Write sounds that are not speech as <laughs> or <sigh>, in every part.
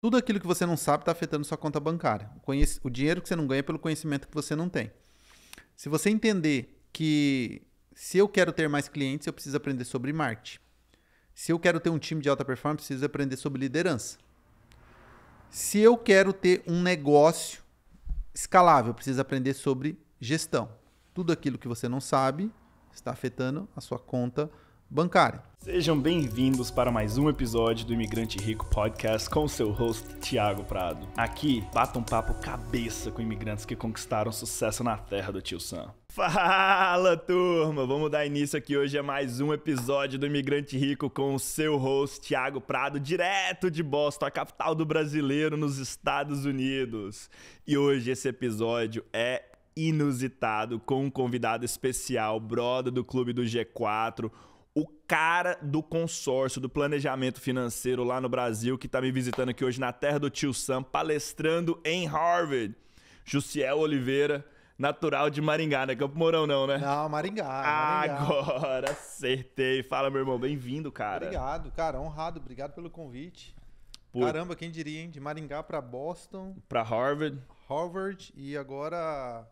Tudo aquilo que você não sabe está afetando sua conta bancária. O, o dinheiro que você não ganha é pelo conhecimento que você não tem. Se você entender que se eu quero ter mais clientes, eu preciso aprender sobre marketing. Se eu quero ter um time de alta performance, preciso aprender sobre liderança. Se eu quero ter um negócio escalável, preciso aprender sobre gestão. Tudo aquilo que você não sabe está afetando a sua conta bancária bancária. Sejam bem-vindos para mais um episódio do Imigrante Rico Podcast com seu host Tiago Prado. Aqui, bata um papo cabeça com imigrantes que conquistaram sucesso na terra do tio Sam. Fala, turma! Vamos dar início aqui hoje a é mais um episódio do Imigrante Rico com o seu host Tiago Prado, direto de Boston, a capital do brasileiro nos Estados Unidos. E hoje esse episódio é inusitado com um convidado especial, brother do clube do G4, cara do consórcio, do planejamento financeiro lá no Brasil, que está me visitando aqui hoje na terra do tio Sam, palestrando em Harvard. Jussiel Oliveira, natural de Maringá, né? Campo Mourão não, né? Não, Maringá. Maringá. Agora acertei. Fala, meu irmão. Bem-vindo, cara. Obrigado, cara. Honrado. Obrigado pelo convite. Caramba, quem diria, hein? De Maringá para Boston. Para Harvard. Harvard e agora...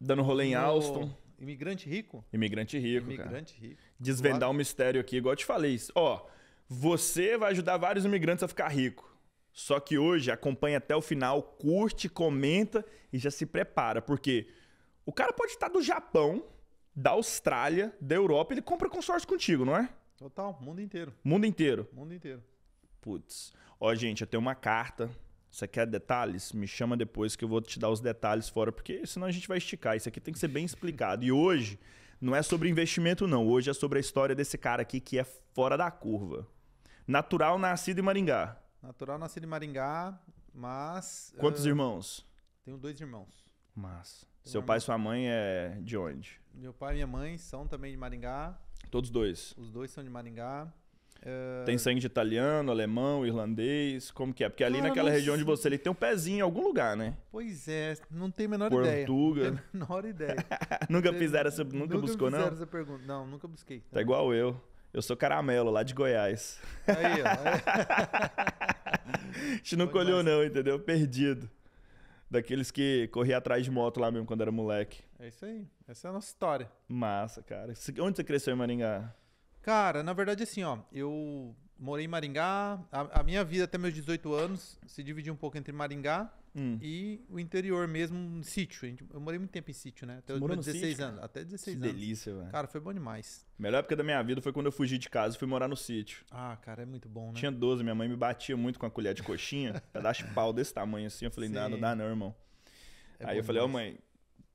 Dando rolê em Austin. Imigrante rico? Imigrante rico, Imigrante cara. rico desvendar claro. um mistério aqui, igual eu te falei. Ó, você vai ajudar vários imigrantes a ficar rico. Só que hoje acompanha até o final, curte, comenta e já se prepara, porque o cara pode estar do Japão, da Austrália, da Europa, ele compra consórcio contigo, não é? Total, mundo inteiro. Mundo inteiro. Mundo inteiro. Putz. Ó, gente, eu tenho uma carta. Você quer detalhes? Me chama depois que eu vou te dar os detalhes fora, porque senão a gente vai esticar. Isso aqui tem que ser bem explicado. E hoje não é sobre investimento, não. Hoje é sobre a história desse cara aqui que é fora da curva. Natural, nascido em Maringá. Natural, nascido em Maringá, mas. Quantos uh, irmãos? Tenho dois irmãos. Mas. Tenho Seu pai e sua mãe é de onde? Meu pai e minha mãe são também de Maringá. Todos dois? Os dois são de Maringá. É. Tem sangue de italiano, alemão, irlandês, como que é? Porque ali ah, naquela região sei. de você, ele tem um pezinho em algum lugar, né? Pois é, não tem a menor Portuga. ideia. Não tem a <laughs> menor ideia. nunca fizeram essa, nunca, nunca buscou, não? Nunca fizeram essa pergunta. Não, nunca busquei. Tá igual eu. Eu sou caramelo, lá de Goiás. Aí, ó. É. <laughs> A gente não Foi colheu, não, entendeu? Perdido. Daqueles que corria atrás de moto lá mesmo quando era moleque. É isso aí. Essa é a nossa história. Massa, cara. Onde você cresceu em Maringá? Cara, na verdade, assim, ó, eu morei em Maringá. A, a minha vida até meus 18 anos se dividiu um pouco entre Maringá hum. e o interior mesmo, sítio. Eu morei muito tempo em sítio, né? Até os 16 sítio, anos. Até 16 que anos. delícia, velho. Cara, foi bom demais. melhor época da minha vida foi quando eu fugi de casa e fui morar no sítio. Ah, cara, é muito bom, né? Tinha 12, minha mãe me batia muito com a colher de coxinha, <laughs> pedaço de pau desse tamanho assim. Eu falei, não, não dá não, irmão. É Aí eu falei, ó, oh, mãe,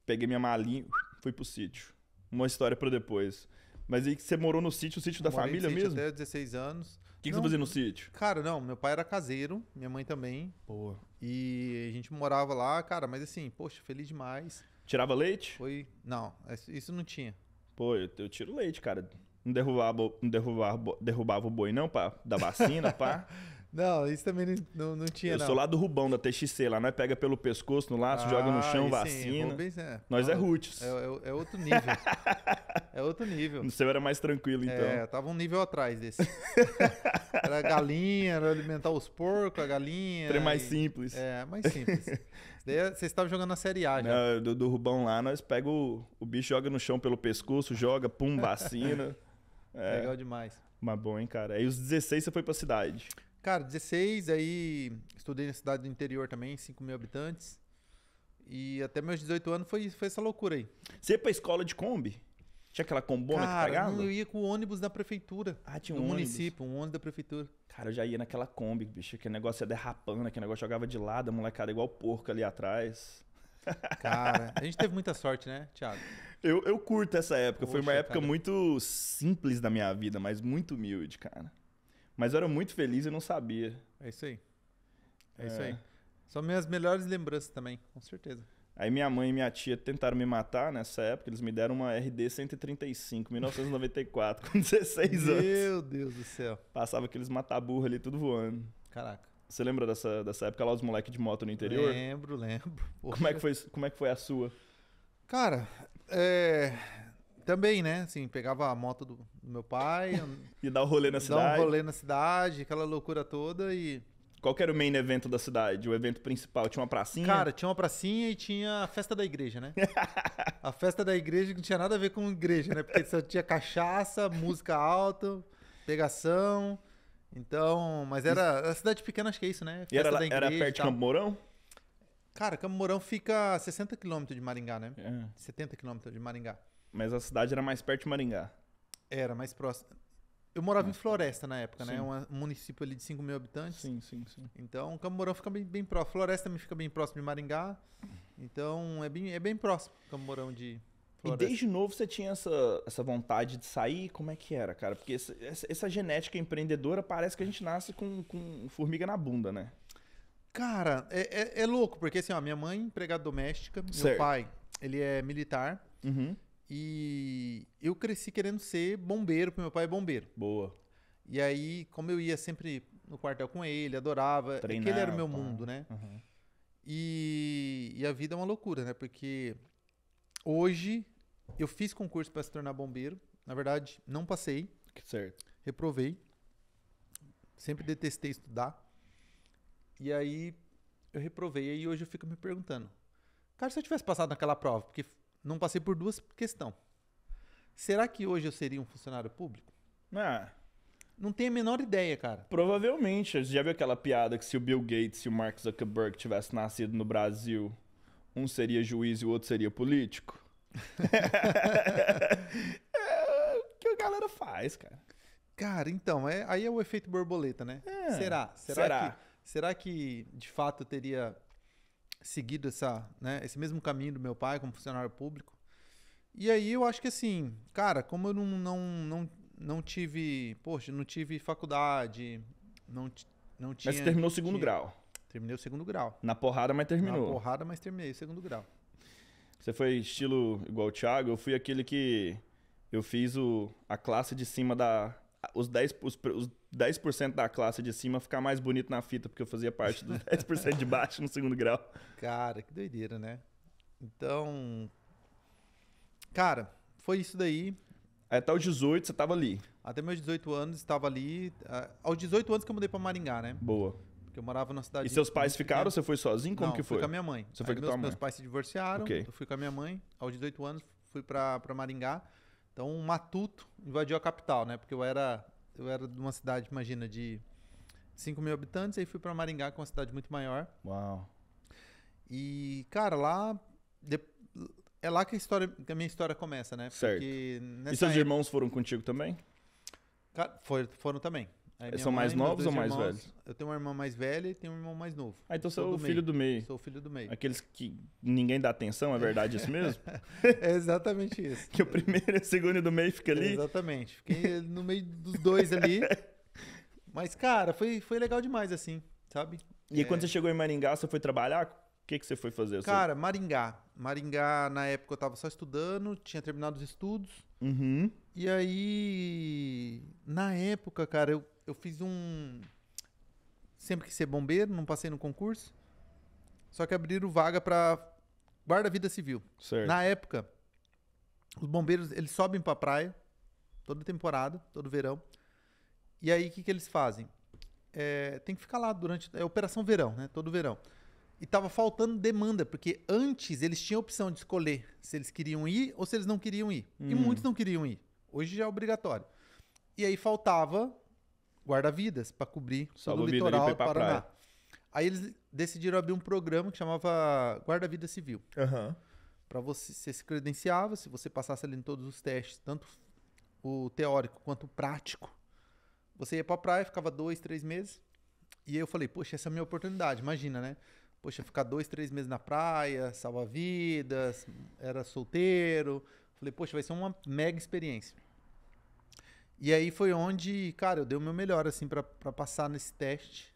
peguei minha malinha, fui pro sítio. Uma história para depois. Mas aí que você morou no sítio, o sítio da família no mesmo? Até 16 anos. O que, que, você fazia no sítio? Cara, não, meu pai era caseiro, minha mãe também. Pô. E a gente morava lá, cara, mas assim, poxa, feliz demais. Tirava leite? Foi. Não, isso não tinha. Pô, eu, eu tiro leite, cara. Não derrubava, não derrubava, derrubava o boi, não, pá? Da vacina, pá. <laughs> Não, isso também não, não, não tinha. Eu não. sou lá do Rubão da TXC, lá nós pega pelo pescoço no laço, ah, joga no ah, chão, vacina. é. Nós é roots. É, é, é, outro nível. <laughs> é outro nível. No seu era mais tranquilo, então. É, tava um nível atrás desse. <laughs> era galinha, era alimentar os porcos, a galinha. Trem mais e... É, mais simples. <laughs> Daí é, vocês estavam jogando a Série A já. Não, do, do Rubão lá, nós pega o, o bicho, joga no chão pelo pescoço, joga, pum, vacina. É. Legal demais. Mas bom, hein, cara. Aí os 16 você foi pra cidade. Cara, 16, aí estudei na cidade do interior também, 5 mil habitantes. E até meus 18 anos foi, foi essa loucura aí. Você ia pra escola de Kombi? Tinha aquela combona Cara, que pagava? Eu ia com o ônibus da prefeitura. Ah, tinha um do ônibus. município, um ônibus da prefeitura. Cara, eu já ia naquela Kombi, bicho. Aquele negócio ia é derrapando, aquele negócio jogava de lado, a molecada igual porco ali atrás. Cara, <laughs> a gente teve muita sorte, né, Thiago? Eu, eu curto essa época. Poxa, Foi uma época cara. muito simples da minha vida, mas muito humilde, cara. Mas eu era muito feliz e não sabia. É isso aí. É, é, isso aí. São minhas melhores lembranças também, com certeza. Aí minha mãe e minha tia tentaram me matar nessa época, eles me deram uma RD 135, 1994, com 16 anos. Meu Deus do céu. Passava aqueles mataburros ali, tudo voando. Caraca. Você lembra dessa, dessa época lá, os moleques de moto no interior? Lembro, lembro. Como é, que foi, como é que foi a sua? Cara, é, também, né? Assim, pegava a moto do, do meu pai. <laughs> e dar o rolê na cidade. Dar um rolê na cidade, aquela loucura toda e. Qual era o main evento da cidade? O evento principal? Tinha uma pracinha? Cara, tinha uma pracinha e tinha a festa da igreja, né? <laughs> a festa da igreja que não tinha nada a ver com igreja, né? Porque só tinha cachaça, <laughs> música alta, pegação. Então, mas era. A cidade pequena, acho que é isso, né? Festa e era, igreja, era perto de Campo Mourão? Cara, Campo Mourão fica a 60 quilômetros de Maringá, né? É. 70 quilômetros de Maringá. Mas a cidade era mais perto de Maringá. Era, mais próximo. Eu morava mais em Floresta na época, né? sim. né? Um município ali de 5 mil habitantes. Sim, sim, sim. Então, Camorão fica bem, bem próximo. Floresta também fica bem próximo de Maringá. Então, é bem, é bem próximo Camorão de Floresta. E desde novo você tinha essa, essa vontade de sair? Como é que era, cara? Porque essa, essa, essa genética empreendedora parece que a gente nasce com, com formiga na bunda, né? Cara, é, é, é louco, porque assim, ó, minha mãe é empregada doméstica, certo. meu pai, ele é militar. Uhum. E eu cresci querendo ser bombeiro, porque meu pai é bombeiro. Boa. E aí, como eu ia sempre no quartel com ele, adorava. Treinar, é aquele era o meu mundo, né? Uhum. E, e a vida é uma loucura, né? Porque hoje eu fiz concurso para se tornar bombeiro. Na verdade, não passei. Certo. Reprovei. Sempre detestei estudar. E aí eu reprovei. E hoje eu fico me perguntando: cara, se eu tivesse passado naquela prova, porque não passei por duas questões. Será que hoje eu seria um funcionário público? Ah. Não tenho a menor ideia, cara. Provavelmente. Você já viu aquela piada que se o Bill Gates e o Mark Zuckerberg tivessem nascido no Brasil, um seria juiz e o outro seria político? <laughs> é o que a galera faz, cara. Cara, então, é, aí é o efeito borboleta, né? É. Será? Será? Será que, será que de fato eu teria seguido essa, né, esse mesmo caminho do meu pai como funcionário público. E aí eu acho que assim, cara, como eu não, não, não, não tive, poxa, não tive faculdade, não, não tinha... Mas você terminou o segundo tinha, grau. Terminei o segundo grau. Na porrada, mas terminou. Na porrada, mas terminei o segundo grau. Você foi estilo igual o Thiago, eu fui aquele que eu fiz o, a classe de cima da, os 10%, os, 10 da classe de cima ficar mais bonito na fita, porque eu fazia parte dos 10% <laughs> de baixo no segundo grau. Cara, que doideira, né? Então. Cara, foi isso daí. Até os 18 você estava ali. Até meus 18 anos estava ali. Ah, aos 18 anos que eu mudei para Maringá, né? Boa. Porque eu morava na cidade. E seus pais ficaram? Você foi sozinho? Como Não, que foi? Fui com a minha mãe. Você foi com meus, tua mãe? Meus pais se divorciaram. Okay. Eu fui com a minha mãe. Aos 18 anos fui para Maringá. Então, um matuto invadiu a capital, né? Porque eu era, eu era de uma cidade, imagina, de 5 mil habitantes, aí fui para Maringá, que é uma cidade muito maior. Uau. E, cara, lá. De, é lá que a, história, que a minha história começa, né? Porque certo. e seus época... irmãos foram contigo também? foram, foram também. São mais novos ou mais irmãos, velhos? Eu tenho uma irmã mais velha e tenho um irmão mais novo. Ah, então você é o filho meio. do meio. Sou o filho do meio. Aqueles que ninguém dá atenção, é verdade isso mesmo? <laughs> é exatamente isso. que o primeiro e o segundo do meio fica ali? É exatamente. Fiquei no meio dos dois ali. <laughs> Mas, cara, foi, foi legal demais, assim, sabe? E é... quando você chegou em Maringá, você foi trabalhar? O que, que você foi fazer? Assim? Cara, Maringá. Maringá, na época, eu tava só estudando, tinha terminado os estudos. Uhum. E aí, na época, cara, eu eu fiz um. Sempre que ser bombeiro, não passei no concurso. Só que abriram vaga para guarda-vida civil. Certo. Na época, os bombeiros eles sobem para praia toda temporada, todo verão. E aí o que, que eles fazem? É, tem que ficar lá durante é operação verão, né? Todo verão. E tava faltando demanda, porque antes eles tinham a opção de escolher se eles queriam ir ou se eles não queriam ir. Hum. E muitos não queriam ir. Hoje já é obrigatório. E aí faltava guarda-vidas para cobrir todo o litoral do Paraná. Praia. Aí eles decidiram abrir um programa que chamava Guarda-Vida Civil. Uhum. Para você, você se credenciava, se você passasse ali em todos os testes, tanto o teórico quanto o prático, você ia para a praia, ficava dois, três meses. E eu falei, poxa, essa é a minha oportunidade, imagina, né? Poxa, ficar dois, três meses na praia, salva-vidas, era solteiro. Falei, poxa, vai ser uma mega experiência. E aí foi onde, cara, eu dei o meu melhor, assim, para passar nesse teste.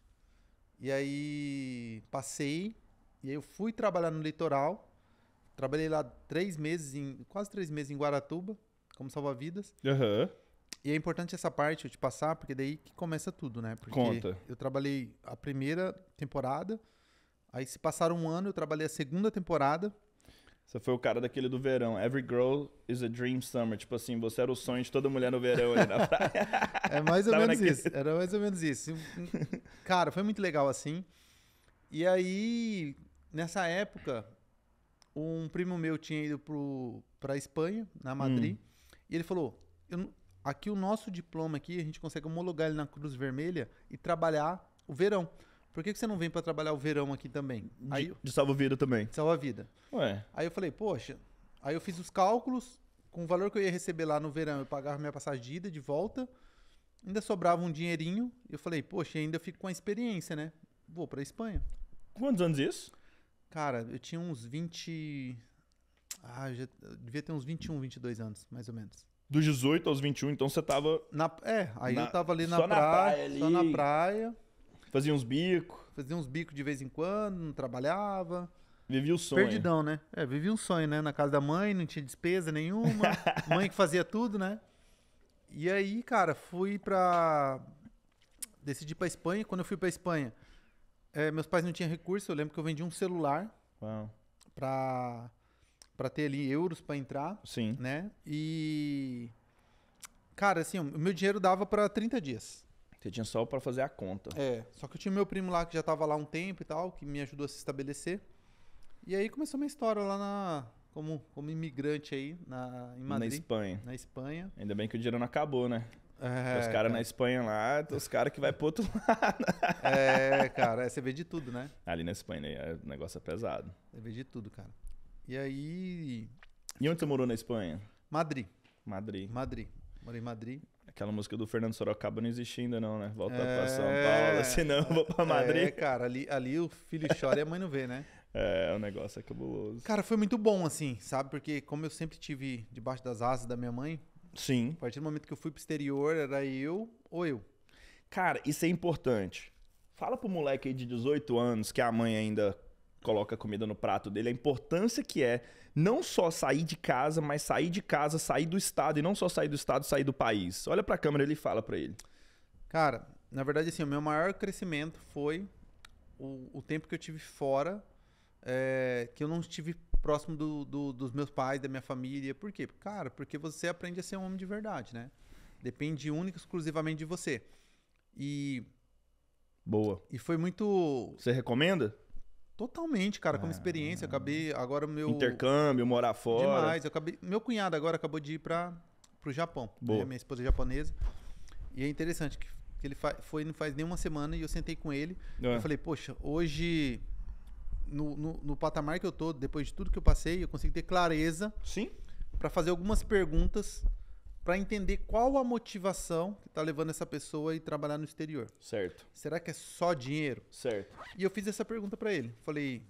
E aí passei, e aí eu fui trabalhar no litoral. Trabalhei lá três meses, em, quase três meses em Guaratuba, como salva-vidas. Uhum. E é importante essa parte eu te passar, porque daí que começa tudo, né? Porque Conta. eu trabalhei a primeira temporada, aí se passaram um ano, eu trabalhei a segunda temporada. Você foi o cara daquele do verão. Every girl is a dream summer. Tipo assim, você era o sonho de toda mulher no verão ali na <laughs> praia. é mais ou Tava menos naquele... isso. Era mais ou menos isso. Cara, foi muito legal assim. E aí, nessa época, um primo meu tinha ido pro, pra Espanha, na Madrid. Hum. E ele falou, eu, aqui o nosso diploma aqui, a gente consegue homologar ele na Cruz Vermelha e trabalhar o verão por que, você não vem para trabalhar o verão aqui também? De, aí, de salva-vida também. Salva-vida. Ué. Aí eu falei, poxa, aí eu fiz os cálculos, com o valor que eu ia receber lá no verão, eu pagava minha passagem de ida, de volta, ainda sobrava um dinheirinho, eu falei, poxa, ainda fico com a experiência, né? Vou para Espanha. Quantos anos isso? Cara, eu tinha uns 20... Ah, eu, já... eu devia ter uns 21, 22 anos, mais ou menos. Dos 18 aos 21, então você tava. Na, é, aí na, eu tava ali na praia. Na praia ali. na praia. Fazia uns bicos. Fazia uns bicos de vez em quando, não trabalhava. Vivia o sonho. Perdidão, né? É, vivia um sonho, né? Na casa da mãe, não tinha despesa nenhuma. <laughs> mãe que fazia tudo, né? E aí, cara, fui pra. Decidi pra Espanha. Quando eu fui pra Espanha, é, meus pais não tinham recurso. Eu lembro que eu vendi um celular. Uau. Pra, pra ter ali euros pra entrar. Sim. Né? E. Cara, assim, o meu dinheiro dava pra 30 dias. Você tinha só para fazer a conta. É, só que eu tinha meu primo lá que já estava lá um tempo e tal, que me ajudou a se estabelecer. E aí começou minha história lá na como, como imigrante aí na, em Madrid. Na Espanha. Na Espanha. Ainda bem que o dinheiro não acabou, né? É, os caras na Espanha lá, os caras que vai pro outro <laughs> lado. é, cara, é, você vê de tudo, né? Ali na Espanha, né? É, o negócio é pesado. Você vê de tudo, cara. E aí. E onde você morou na Espanha? Madrid. Madrid. Madrid. Morei em Madrid. Aquela música do Fernando Sorocaba não existe ainda, não, né? Volta é... pra São é. Paulo, <laughs> senão eu vou pra é, Madrid. É, cara, ali, ali o filho chora e a mãe não vê, né? É, o negócio é cabuloso. Cara, foi muito bom, assim, sabe? Porque como eu sempre tive debaixo das asas da minha mãe. Sim. A partir do momento que eu fui pro exterior, era eu ou eu. Cara, isso é importante. Fala pro moleque aí de 18 anos que a mãe ainda coloca comida no prato dele, a importância que é não só sair de casa, mas sair de casa, sair do estado e não só sair do estado, sair do país? Olha para a câmera ele fala para ele. Cara, na verdade assim, o meu maior crescimento foi o, o tempo que eu tive fora, é, que eu não estive próximo do, do, dos meus pais, da minha família. Por quê? Cara, porque você aprende a ser um homem de verdade, né? Depende única e exclusivamente de você. E Boa. E foi muito. Você recomenda? Totalmente, cara, como experiência. Acabei agora meu. Intercâmbio, morar fora. Demais. Eu acabei... Meu cunhado agora acabou de ir para o Japão. Né, Boa. Minha esposa é japonesa. E é interessante que, que ele fa... foi não faz nem uma semana e eu sentei com ele. É. Eu falei, poxa, hoje, no, no, no, patamar que eu tô, depois de tudo que eu passei, eu consigo ter clareza. Sim. Para fazer algumas perguntas para entender qual a motivação que está levando essa pessoa a ir trabalhar no exterior. Certo. Será que é só dinheiro? Certo. E eu fiz essa pergunta para ele. Falei,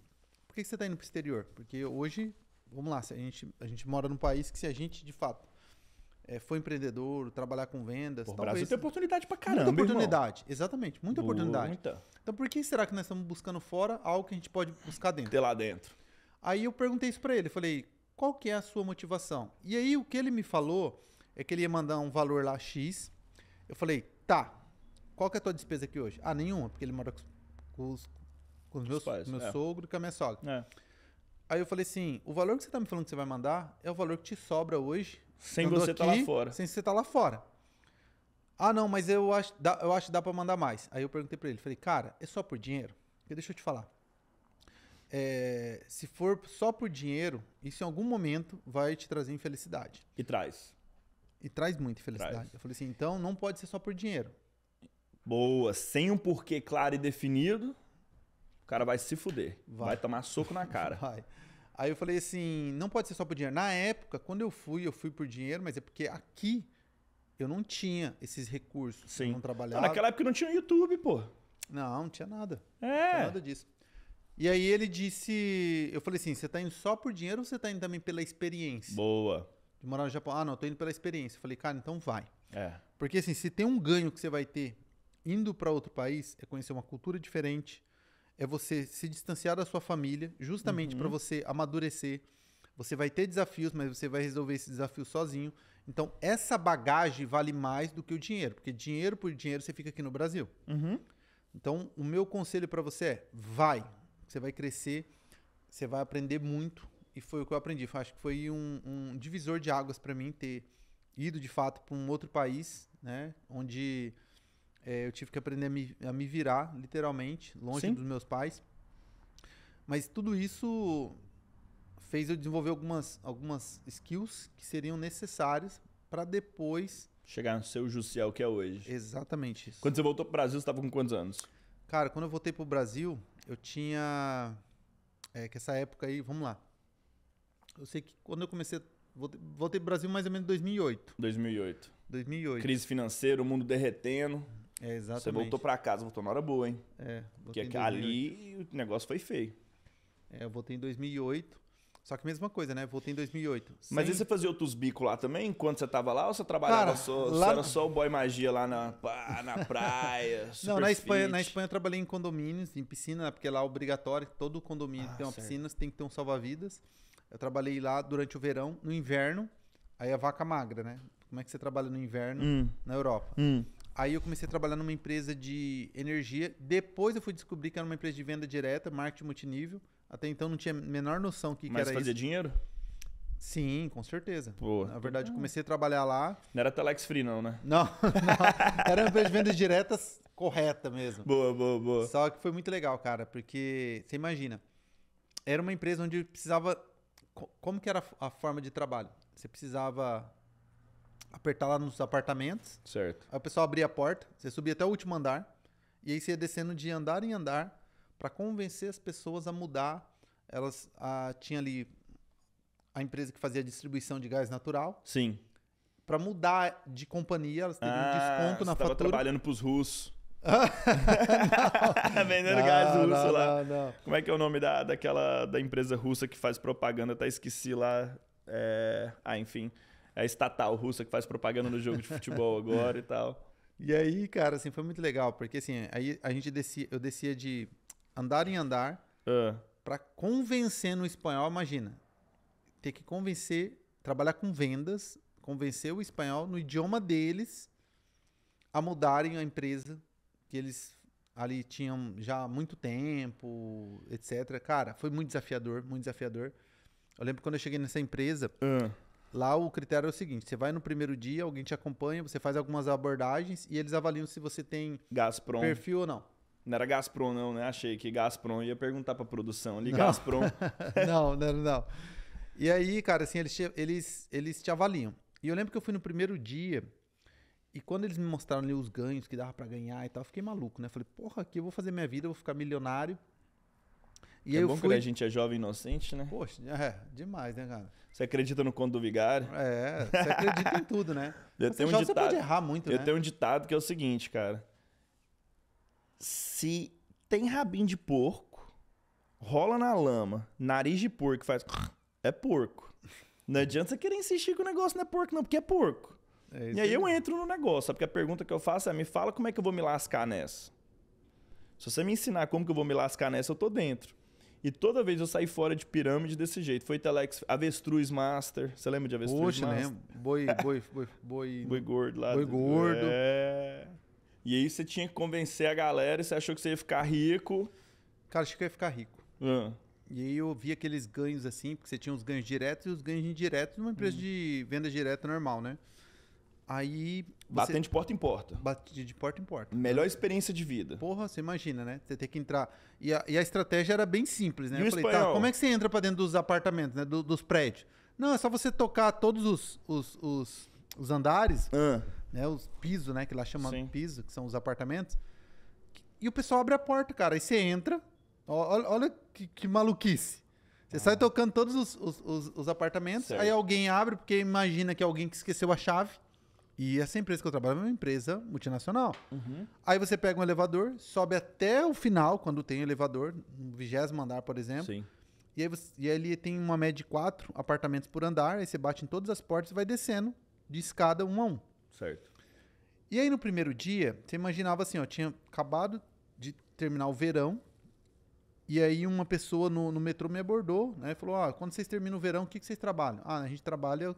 por que, você está indo para o exterior? Porque hoje, vamos lá, a gente, a gente mora num país que se a gente, de fato, é, foi empreendedor, trabalhar com vendas... O Brasil tem oportunidade para caramba, Muita oportunidade, irmão. exatamente. Muita Boa, oportunidade. Muita. Então por que será que nós estamos buscando fora algo que a gente pode buscar dentro? Ter lá dentro. Aí eu perguntei isso para ele. Falei, qual que é a sua motivação? E aí o que ele me falou é que ele ia mandar um valor lá X. Eu falei, tá, qual que é a tua despesa aqui hoje? Ah, nenhuma, porque ele mora com os, com os meus, pais, meu é. sogro e com a minha sogra. É. Aí eu falei assim, o valor que você tá me falando que você vai mandar é o valor que te sobra hoje. Sem você estar tá lá fora. Sem você estar tá lá fora. Ah, não, mas eu acho, dá, eu acho que dá para mandar mais. Aí eu perguntei para ele, falei, cara, é só por dinheiro? Porque deixa eu te falar. É, se for só por dinheiro, isso em algum momento vai te trazer infelicidade. E traz. E traz muita felicidade. Traz. Eu falei assim, então não pode ser só por dinheiro. Boa, sem um porquê claro e definido, o cara vai se fuder. Vai, vai tomar soco na cara. <laughs> Vai. Aí eu falei assim, não pode ser só por dinheiro. Na época, quando eu fui, eu fui por dinheiro, mas é porque aqui eu não tinha esses recursos. Sim. Eu não então, trabalhava. Não, naquela época não tinha YouTube, pô. Não, não tinha nada. É. Não tinha nada disso. E aí ele disse, eu falei assim, você tá indo só por dinheiro ou você tá indo também pela experiência? Boa que morar no Japão, ah, não, tô indo pela experiência. Eu falei, cara, então vai. É. Porque assim, se tem um ganho que você vai ter indo para outro país, é conhecer uma cultura diferente, é você se distanciar da sua família, justamente uhum. para você amadurecer. Você vai ter desafios, mas você vai resolver esse desafio sozinho. Então, essa bagagem vale mais do que o dinheiro, porque dinheiro por dinheiro você fica aqui no Brasil. Uhum. Então, o meu conselho para você é: vai. Você vai crescer, você vai aprender muito, e foi o que eu aprendi. Acho que foi um, um divisor de águas para mim ter ido de fato para um outro país, né? Onde é, eu tive que aprender a me, a me virar, literalmente, longe Sim. dos meus pais. Mas tudo isso fez eu desenvolver algumas, algumas skills que seriam necessárias para depois. Chegar no seu Jussiel que é hoje. Exatamente isso. Quando você voltou para o Brasil, você estava com quantos anos? Cara, quando eu voltei para o Brasil, eu tinha. É que essa época aí, vamos lá. Eu sei que quando eu comecei. Voltei, voltei pro Brasil mais ou menos em 2008. 2008. 2008. Crise financeira, o mundo derretendo. É, exatamente. Você voltou para casa, voltou na hora boa, hein? É. Porque ali o negócio foi feio. É, eu voltei em 2008. Só que mesma coisa, né? Voltei em 2008. Sem... Mas aí você fazia outros bicos lá também, enquanto você tava lá? Ou você trabalhava Cara, só, lá... era só o boy magia lá na, pá, na praia? <laughs> Não, na Espanha, na Espanha eu trabalhei em condomínios, em piscina, né? porque lá é obrigatório, todo condomínio ah, tem uma certo. piscina, você tem que ter um salva-vidas. Eu trabalhei lá durante o verão, no inverno, aí a vaca magra, né? Como é que você trabalha no inverno hum. na Europa? Hum. Aí eu comecei a trabalhar numa empresa de energia. Depois eu fui descobrir que era uma empresa de venda direta, marketing multinível. Até então não tinha a menor noção que, Mas que era fazia isso. dinheiro? Sim, com certeza. Porra. Na verdade, comecei a trabalhar lá. Não era Telex Free, não, né? Não, <laughs> não. Era uma empresa de vendas diretas correta mesmo. Boa, boa, boa. Só que foi muito legal, cara, porque você imagina, era uma empresa onde precisava como que era a forma de trabalho? Você precisava apertar lá nos apartamentos. Certo. Aí o pessoal abria a porta, você subia até o último andar, e aí você ia descendo de andar em andar para convencer as pessoas a mudar. Elas a, tinha ali a empresa que fazia a distribuição de gás natural. Sim. Para mudar de companhia, elas teriam ah, um desconto na fatura. Estava trabalhando para os russos. Tá vendendo <laughs> gás russo não, lá. Não, não. Como é que é o nome da, daquela da empresa russa que faz propaganda? Até esqueci lá. É... Ah, enfim. É a estatal russa que faz propaganda no jogo de futebol <laughs> agora e tal. E aí, cara, assim, foi muito legal, porque assim, aí a gente descia, eu descia de andar em andar uh. Ah. para convencer no espanhol, imagina. Ter que convencer, trabalhar com vendas, convencer o espanhol no idioma deles a mudarem a empresa que eles ali tinham já muito tempo, etc. Cara, foi muito desafiador, muito desafiador. Eu lembro quando eu cheguei nessa empresa, uh. lá o critério é o seguinte: você vai no primeiro dia, alguém te acompanha, você faz algumas abordagens e eles avaliam se você tem Gazprom. perfil ou não. Não era Gazprom, não, né? Achei que Gazprom ia perguntar pra produção ali, não. Gazprom. <laughs> não, não, não. E aí, cara, assim, eles te, eles, eles te avaliam. E eu lembro que eu fui no primeiro dia, e quando eles me mostraram ali os ganhos que dava para ganhar e tal, eu fiquei maluco, né? Falei, porra, aqui eu vou fazer minha vida, eu vou ficar milionário. E é aí bom eu fui... quando a gente é jovem inocente, né? Poxa, é, demais, né, cara? Você acredita no conto do vigário? É, você acredita em tudo, né? <laughs> Eu tenho você um ditado, pode errar muito, Eu né? tenho um ditado que é o seguinte, cara. Se tem rabinho de porco, rola na lama, nariz de porco faz... É porco. Não adianta você querer insistir que o negócio não é porco não, porque é porco. É e aí eu entro no negócio, porque a pergunta que eu faço é: me fala como é que eu vou me lascar nessa. Se você me ensinar como que eu vou me lascar nessa, eu tô dentro. E toda vez eu saí fora de pirâmide desse jeito. Foi Telex, Avestruz Master. Você lembra de Avestruz Poxa, Master? lembro. Boi, boi, boi, boi... <laughs> boi gordo lá. Boi do... gordo. É... E aí você tinha que convencer a galera e você achou que você ia ficar rico. Cara, achei que eu ia ficar rico. E aí eu vi aqueles ganhos assim, porque você tinha os ganhos diretos e os ganhos indiretos numa empresa hum. de venda direta normal, né? Aí. Batendo de porta em porta. Bate de porta em porta. Melhor experiência de vida. Porra, você imagina, né? Você tem que entrar. E a, e a estratégia era bem simples, né? E Eu falei, tá, como é que você entra pra dentro dos apartamentos, né? Do, dos prédios? Não, é só você tocar todos os, os, os, os andares, ah. né? Os pisos, né? Que lá chama Sim. piso, que são os apartamentos. E o pessoal abre a porta, cara. Aí você entra. Olha, olha que, que maluquice. Você ah. sai tocando todos os, os, os, os apartamentos, certo. aí alguém abre, porque imagina que é alguém que esqueceu a chave. E essa empresa que eu trabalho é uma empresa multinacional. Uhum. Aí você pega um elevador, sobe até o final, quando tem elevador, no vigésimo andar, por exemplo. Sim. E aí, você, e ele tem uma média de quatro apartamentos por andar, aí você bate em todas as portas e vai descendo de escada um a um. Certo. E aí no primeiro dia, você imaginava assim, ó, tinha acabado de terminar o verão, e aí uma pessoa no, no metrô me abordou, né? Falou, ó, ah, quando vocês terminam o verão, o que, que vocês trabalham? Ah, a gente trabalha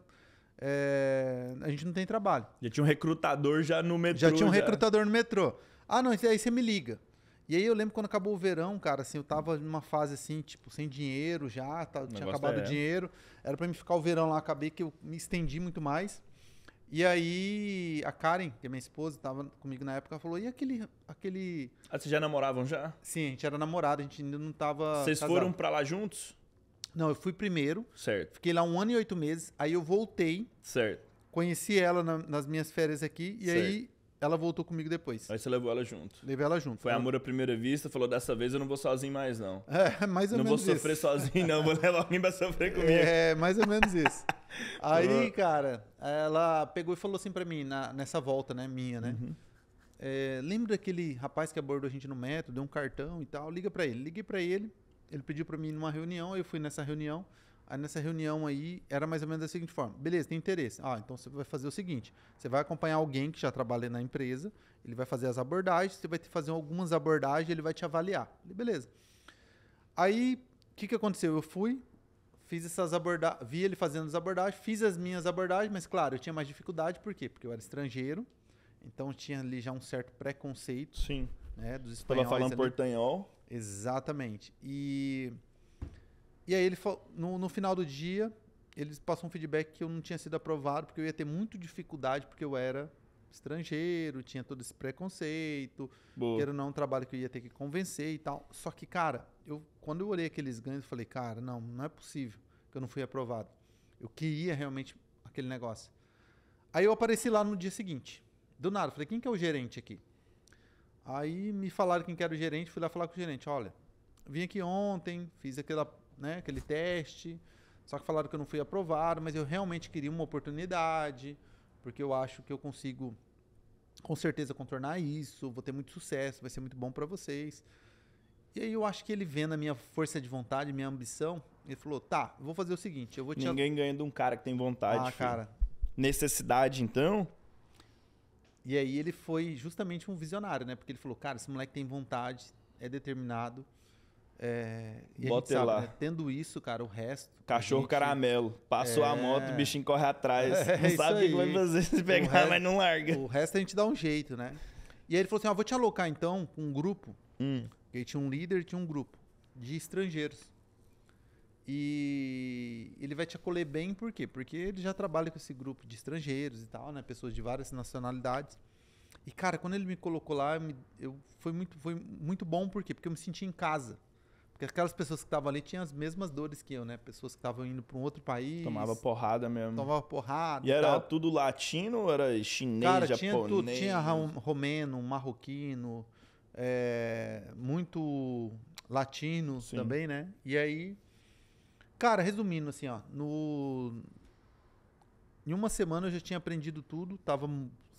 é, a gente não tem trabalho. Já tinha um recrutador já no metrô. Já tinha um já. recrutador no metrô. Ah, não, aí você me liga. E aí eu lembro quando acabou o verão, cara, assim, eu tava numa fase assim, tipo, sem dinheiro já, tá, tinha acabado é. o dinheiro. Era para me ficar o verão lá, acabei que eu me estendi muito mais. E aí a Karen, que é minha esposa, tava comigo na época, falou: "E aquele aquele Ah, vocês já namoravam já?" Sim, a gente era namorado, a gente ainda não tava Vocês casado. foram para lá juntos? Não, eu fui primeiro. Certo. Fiquei lá um ano e oito meses. Aí eu voltei. Certo. Conheci ela na- nas minhas férias aqui. E Certo. aí ela voltou comigo depois. Aí você levou ela junto. Levei ela junto. Foi né? amor à primeira vista, falou: dessa vez eu não vou sozinho mais, não. É, <laughs> mais ou Não vou sofrer isso. sozinho, não. Vou levar alguém pra sofrer comigo. É, mais ou menos isso. <laughs> Aí, cara, ela pegou e falou assim pra mim, na- nessa volta, né, minha, né? Uhum. É, lembra daquele rapaz que abordou a gente no metro, deu um cartão e tal? Liga pra ele. Liguei pra ele ele pediu para mim ir numa reunião, eu fui nessa reunião. Aí nessa reunião aí era mais ou menos da seguinte forma: beleza, tem interesse. Ah, então você vai fazer o seguinte: você vai acompanhar alguém que já trabalha na empresa, ele vai fazer as abordagens, você vai ter que fazer algumas abordagens, ele vai te avaliar. beleza. Aí o que, que aconteceu? Eu fui, fiz essas abordagens, vi ele fazendo as abordagens, fiz as minhas abordagens, mas claro, eu tinha mais dificuldade, por quê? Porque eu era estrangeiro, então tinha ali já um certo preconceito. Sim. Né, dos espanhóis. Pela falando portanhol. Exatamente. E, e aí ele no, no final do dia, eles passam um feedback que eu não tinha sido aprovado, porque eu ia ter muita dificuldade, porque eu era estrangeiro, tinha todo esse preconceito, que era não um trabalho que eu ia ter que convencer e tal. Só que, cara, eu quando eu olhei aqueles ganhos, eu falei, cara, não, não é possível que eu não fui aprovado. Eu queria realmente aquele negócio. Aí eu apareci lá no dia seguinte. Do nada, falei, quem que é o gerente aqui? Aí me falaram quem que era o gerente, fui lá falar com o gerente, olha, vim aqui ontem, fiz aquela, né, aquele teste, só que falaram que eu não fui aprovado, mas eu realmente queria uma oportunidade, porque eu acho que eu consigo com certeza contornar isso, vou ter muito sucesso, vai ser muito bom para vocês. E aí eu acho que ele vendo a minha força de vontade, minha ambição, ele falou: "Tá, vou fazer o seguinte, eu vou te Ninguém ganha de um cara que tem vontade. Ah, cara. Necessidade então? E aí ele foi justamente um visionário, né? Porque ele falou, cara, esse moleque tem vontade, é determinado. É, Bota sabe, lá. Né? Tendo isso, cara, o resto. Cachorro gente... caramelo. Passou é... a moto, o bichinho corre atrás. <laughs> É, não sabe o que vai fazer se pegar, resto, mas não larga. O resto a gente dá um jeito, né? E aí ele falou assim: ó, ah, vou te alocar então com um grupo. Hum. Porque tinha um líder tinha um grupo de estrangeiros. E ele vai te acolher bem, por quê? Porque ele já trabalha com esse grupo de estrangeiros e tal, né? Pessoas de várias nacionalidades. E, cara, quando ele me colocou lá, eu, eu foi, muito, foi muito bom, por quê? Porque eu me senti em casa. Porque aquelas pessoas que estavam ali tinham as mesmas dores que eu, né? Pessoas que estavam indo para um outro país. Tomava porrada mesmo. Tomava porrada. E, era tal. tudo latino ou era chinês, Cara, tinha japonês? Tudo. Tinha romeno, marroquino, é, muito latino Sim. também, né? E aí Cara, resumindo, assim, ó, no. Em uma semana eu já tinha aprendido tudo, tava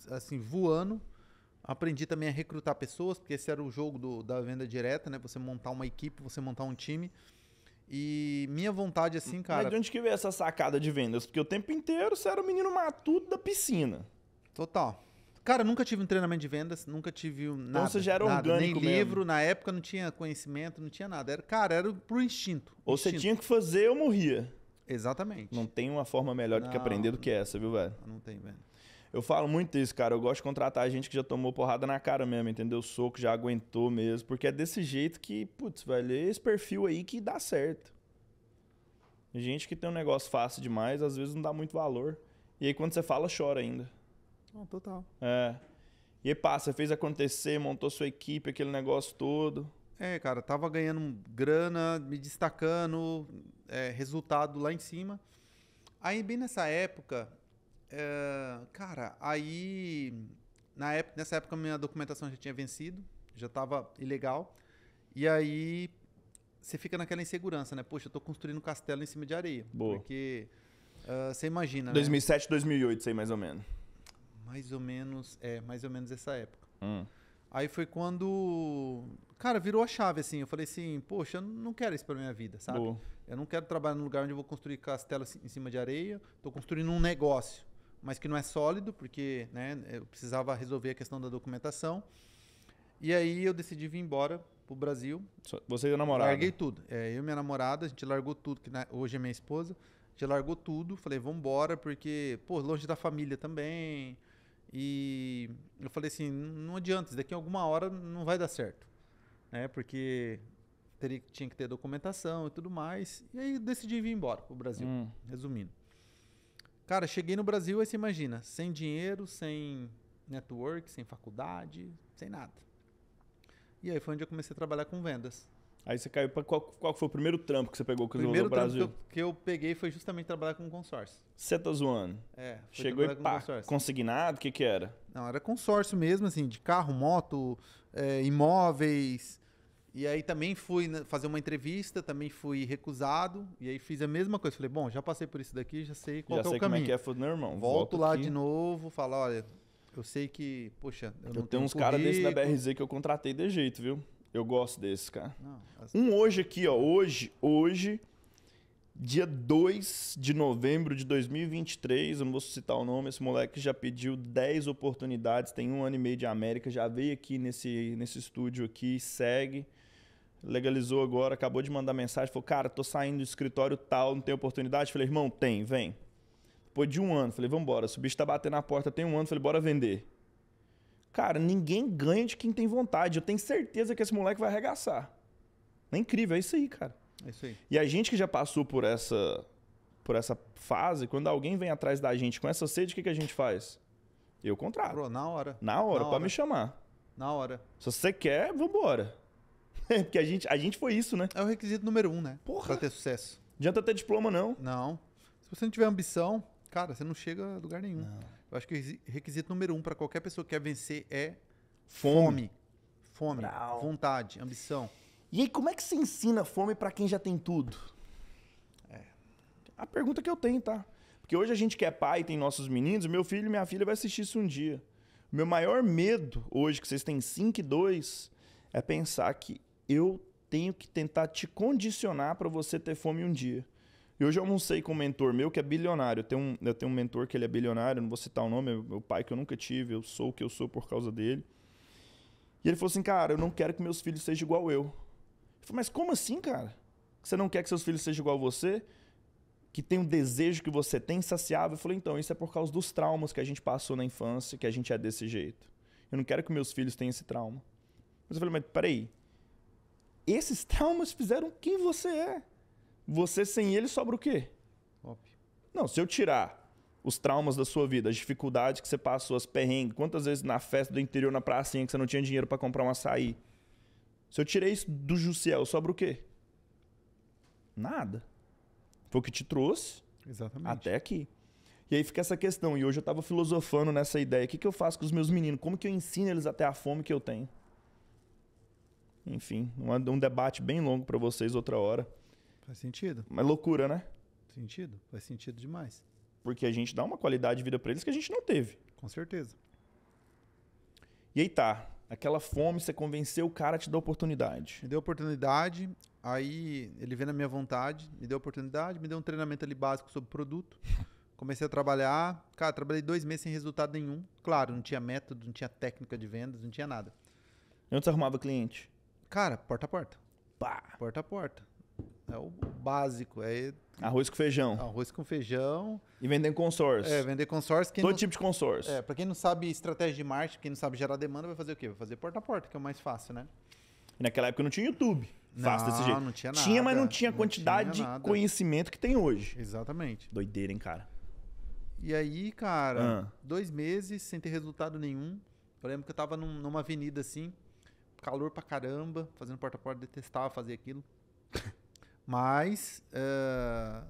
assim, voando. Aprendi também a recrutar pessoas, porque esse era o jogo do, da venda direta, né? Você montar uma equipe, você montar um time. E minha vontade, assim, cara. Mas de onde que veio essa sacada de vendas? Porque o tempo inteiro você era o menino matuto da piscina. Total. Cara, nunca tive um treinamento de vendas, nunca tive um nada. Então você já era nada, orgânico Nem livro, mesmo. na época não tinha conhecimento, não tinha nada. Era, cara, era pro instinto. Ou instinto. você tinha que fazer ou morria. Exatamente. Não tem uma forma melhor não, de que aprender do que essa, viu, velho? Não tem, velho. Eu falo muito isso, cara. Eu gosto de contratar gente que já tomou porrada na cara mesmo, entendeu? Soco, já aguentou mesmo. Porque é desse jeito que, putz, velho, é esse perfil aí que dá certo. Gente que tem um negócio fácil demais, às vezes não dá muito valor. E aí quando você fala, chora ainda total. É. E aí, pá, você fez acontecer, montou sua equipe, aquele negócio todo. É, cara, tava ganhando grana, me destacando, é, resultado lá em cima. Aí, bem nessa época, é, cara, aí. Na época, nessa época, minha documentação já tinha vencido, já tava ilegal. E aí, você fica naquela insegurança, né? Poxa, eu tô construindo um castelo em cima de areia. Boa. Porque. Uh, você imagina. 2007, né? 2008, sei mais ou menos mais ou menos, é, mais ou menos essa época. Hum. Aí foi quando, cara, virou a chave assim. Eu falei assim, poxa, eu não quero isso para minha vida, sabe? Boa. Eu não quero trabalhar num lugar onde eu vou construir castelo em cima de areia. Estou construindo um negócio, mas que não é sólido, porque, né, eu precisava resolver a questão da documentação. E aí eu decidi vir embora pro Brasil. Você e a namorada? Larguei tudo. É, eu e minha namorada, a gente largou tudo, que na, hoje é minha esposa. A gente largou tudo, falei, vamos embora, porque, pô, longe da família também. E eu falei assim, não adianta, isso daqui alguma hora não vai dar certo. Né? Porque teria, tinha que ter documentação e tudo mais. E aí decidi vir embora pro Brasil, hum. resumindo. Cara, cheguei no Brasil, aí você imagina, sem dinheiro, sem network, sem faculdade, sem nada. E aí foi onde eu comecei a trabalhar com vendas. Aí você caiu para qual, qual foi o primeiro trampo que você pegou com o primeiro Brasil? Primeiro trampo que eu, peguei foi justamente trabalhar com consórcio. Você tá zoando? É. Chegou e pá, consórcio. consignado, o que que era? Não, era consórcio mesmo, assim, de carro, moto, é, imóveis. E aí também fui fazer uma entrevista, também fui recusado. E aí fiz a mesma coisa. Falei, bom, já passei por isso daqui, já sei qual já é sei o caminho. Já sei como é que é, meu irmão. Volto, volto lá de novo, falo, olha, eu sei que, poxa, eu, eu não tenho uns caras desse da BRZ que eu contratei de jeito, viu? Eu gosto desse, cara. Não, Um hoje aqui, ó. Hoje, hoje, dia 2 de novembro de 2023, eu não vou citar o nome, esse moleque já pediu 10 oportunidades, tem um ano e meio de América, já veio aqui nesse, nesse estúdio aqui, segue. Legalizou agora, acabou de mandar mensagem, falou, cara, tô saindo do escritório tal, não tem oportunidade. Falei, irmão, tem, vem. Depois de um ano, falei, vambora, o bicho tá batendo na porta, tem um ano, falei, bora vender. Cara, ninguém ganha de quem tem vontade. Eu tenho certeza que esse moleque vai arregaçar. É incrível, é isso aí, cara. É isso aí. E a gente que já passou por essa por essa fase, quando alguém vem atrás da gente com essa sede, o que, que a gente faz? Eu contrato. Bro, na hora. Na hora, para me chamar. Na hora. Se você quer, vambora. <laughs> Porque a gente, a gente foi isso, né? É o requisito número um, né? Porra. Pra ter sucesso. Adianta ter diploma, não. Não. Se você não tiver ambição, cara, você não chega a lugar nenhum. Não. Eu acho que o requisito número um para qualquer pessoa que quer vencer é fome. Fome, fome vontade, ambição. E aí, como é que se ensina fome para quem já tem tudo? É. A pergunta que eu tenho, tá? Porque hoje a gente que é pai tem nossos meninos, meu filho e minha filha vai assistir isso um dia. Meu maior medo hoje, que vocês têm 5 e 2, é pensar que eu tenho que tentar te condicionar para você ter fome um dia. E hoje eu almocei com um mentor meu que é bilionário. Eu tenho um, eu tenho um mentor que ele é bilionário, não vou citar o nome, é meu pai que eu nunca tive, eu sou o que eu sou por causa dele. E ele falou assim, cara, eu não quero que meus filhos sejam igual eu. Eu falei, mas como assim, cara? Você não quer que seus filhos sejam igual a você? Que tem o um desejo que você tem insaciável? Eu falei, então, isso é por causa dos traumas que a gente passou na infância, que a gente é desse jeito. Eu não quero que meus filhos tenham esse trauma. Mas eu falei, mas peraí, esses traumas fizeram quem você é. Você sem ele sobra o quê? Óbvio. Não, se eu tirar os traumas da sua vida, as dificuldades que você passou, as perrengues, quantas vezes na festa do interior, na pracinha, que você não tinha dinheiro para comprar um açaí. Se eu tirei isso do Jussiel, sobra o quê? Nada. Foi o que te trouxe Exatamente. até aqui. E aí fica essa questão. E hoje eu estava filosofando nessa ideia. O que, que eu faço com os meus meninos? Como que eu ensino eles até a fome que eu tenho? Enfim, um debate bem longo para vocês outra hora. Faz sentido. Mas loucura, né? sentido. Faz sentido demais. Porque a gente dá uma qualidade de vida para eles que a gente não teve. Com certeza. E aí tá. Aquela fome, você convenceu o cara, te dar oportunidade. Me deu oportunidade, aí ele vê na minha vontade, me deu oportunidade, me deu um treinamento ali básico sobre produto. <laughs> Comecei a trabalhar. Cara, trabalhei dois meses sem resultado nenhum. Claro, não tinha método, não tinha técnica de vendas, não tinha nada. E onde você arrumava cliente? Cara, porta a porta. Pá. Porta a porta. É o básico. É arroz com feijão. Arroz com feijão. E vender consórcio. É, vender consórcio. Quem Todo não... tipo de consórcio. É, para quem não sabe estratégia de marketing, quem não sabe gerar demanda, vai fazer o quê? Vai fazer porta a porta, que é o mais fácil, né? E naquela época não tinha YouTube. Fácil não, desse jeito. Não tinha nada. Tinha, mas não tinha a quantidade tinha de conhecimento que tem hoje. Exatamente. Doideira, hein, cara? E aí, cara, ah. dois meses sem ter resultado nenhum. Eu lembro que eu tava num, numa avenida assim, calor pra caramba, fazendo porta a porta, detestava fazer aquilo. Mas. Uh,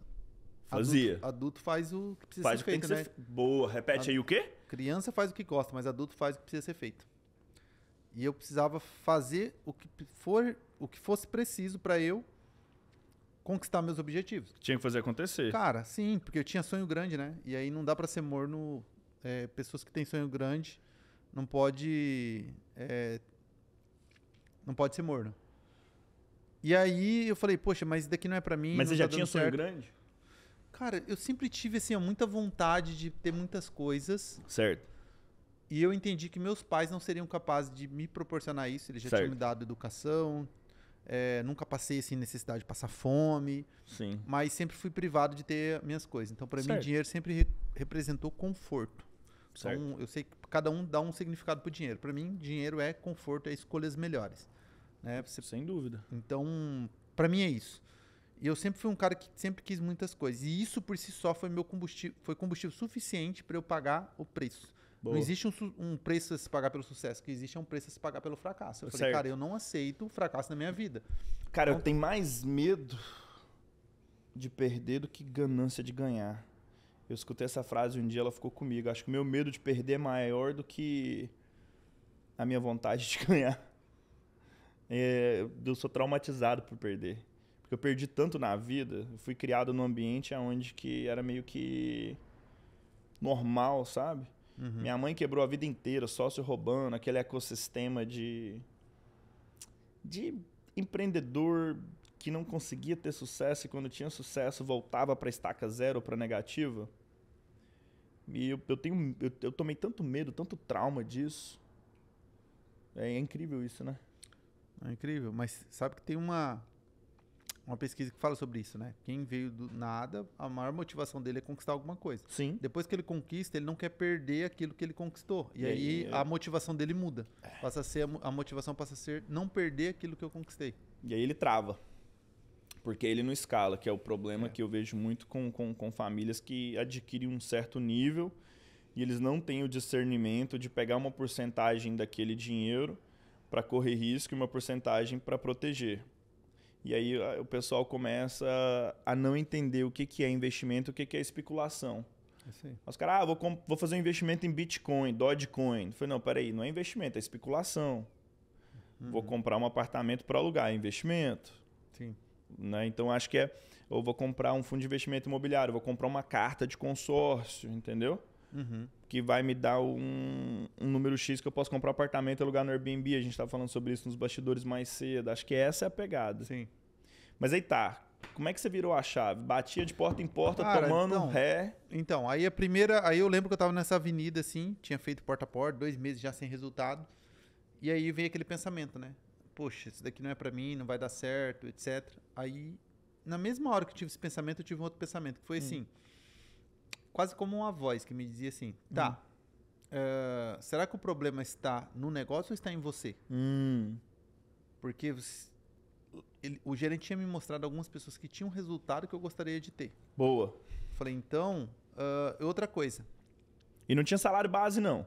Fazia. Adulto, adulto, faz o que precisa faz ser feito. né? ser. Boa, repete aí o quê? Criança faz o que gosta, mas adulto faz o que precisa ser feito. E eu precisava fazer o que, for, o que fosse preciso para eu conquistar meus objetivos. Tinha que fazer acontecer. Cara, sim, porque eu tinha sonho grande, né? E aí não dá para ser morno. É, pessoas que têm sonho grande não pode. É, não pode ser morno. E aí eu falei, poxa, mas isso daqui não é para mim. Mas você já tá tinha sonho grande? Cara, eu sempre tive assim, muita vontade de ter muitas coisas. Certo. E eu entendi que meus pais não seriam capazes de me proporcionar isso. Eles já certo. tinham me dado educação. É, nunca passei assim necessidade de passar fome. Sim. Mas sempre fui privado de ter minhas coisas. Então, para mim, dinheiro sempre re representou conforto. Então, certo. Então, eu sei que cada um dá um significado pro dinheiro. Para mim, dinheiro é conforto, é escolhas melhores. Né? Sem dúvida. Então, para mim é isso. E eu sempre fui um cara que sempre quis muitas coisas. E isso por si só foi meu combustível, foi combustível suficiente para eu pagar o preço. Boa. Não existe um, um, preço a se pagar pelo sucesso, que existe é um preço a se pagar pelo fracasso. Eu certo. falei, cara, eu não aceito fracasso na minha vida. Cara, então, eu tenho mais medo de perder do que ganância de ganhar. Eu escutei essa frase um dia, ela ficou comigo. Acho que o meu medo de perder é maior do que a minha vontade de <laughs> ganhar. É, eu sou traumatizado por perder. Porque eu perdi tanto na vida, eu fui criado num ambiente onde que era meio que normal, sabe? Uhum. Minha mãe quebrou a vida inteira, sócio roubando, aquele ecossistema de, de empreendedor que não conseguia ter sucesso e quando tinha sucesso voltava para estaca zero para negativa. E eu, eu tenho eu, eu tomei tanto medo, tanto trauma disso. É, é incrível isso, né? É incrível, mas sabe que tem uma uma pesquisa que fala sobre isso, né? Quem veio do nada, a maior motivação dele é conquistar alguma coisa. Sim. Depois que ele conquista, ele não quer perder aquilo que ele conquistou. E, e aí, a motivação dele muda. É. Passa a ser a motivação passa a ser não perder aquilo que eu conquistei. E aí ele trava. Porque ele não escala, que é o problema é. que eu vejo muito com, com, com famílias que adquirem um certo nível e eles não têm o discernimento de pegar uma porcentagem daquele dinheiro para correr risco e uma porcentagem para proteger. E aí o pessoal começa a não entender o que, que é investimento o que, que é especulação. É Os caras, ah, vou, vou fazer um investimento em Bitcoin, Dogecoin. falei, não, peraí, não é investimento, é especulação. Uhum. Vou comprar um apartamento para alugar, é investimento. Sim. Né? Então acho que é, ou vou comprar um fundo de investimento imobiliário, vou comprar uma carta de consórcio, entendeu? Uhum. Que vai me dar um, um, número X que eu posso comprar um apartamento e alugar no Airbnb. A gente estava falando sobre isso nos bastidores mais cedo. Acho que essa é a pegada. Sim. Mas aí tá. Como é que você virou a chave? Batia de porta em porta, Cara, tomando então, ré. Então, aí a primeira. Aí eu lembro que eu estava nessa avenida assim, tinha feito porta a porta, dois meses já sem resultado. E aí veio aquele pensamento, né? Poxa, isso daqui não é para mim, não vai dar certo, etc. Aí, na mesma hora que eu tive esse pensamento, eu tive um outro pensamento, que foi hum. assim quase como uma voz que me dizia assim: tá, hum. uh, será que o problema está no negócio ou está em você? Hum. Porque ele, o gerente tinha me mostrado algumas pessoas que tinham resultado que eu gostaria de ter. Boa. Falei, então, uh, outra coisa. E não tinha salário base, não?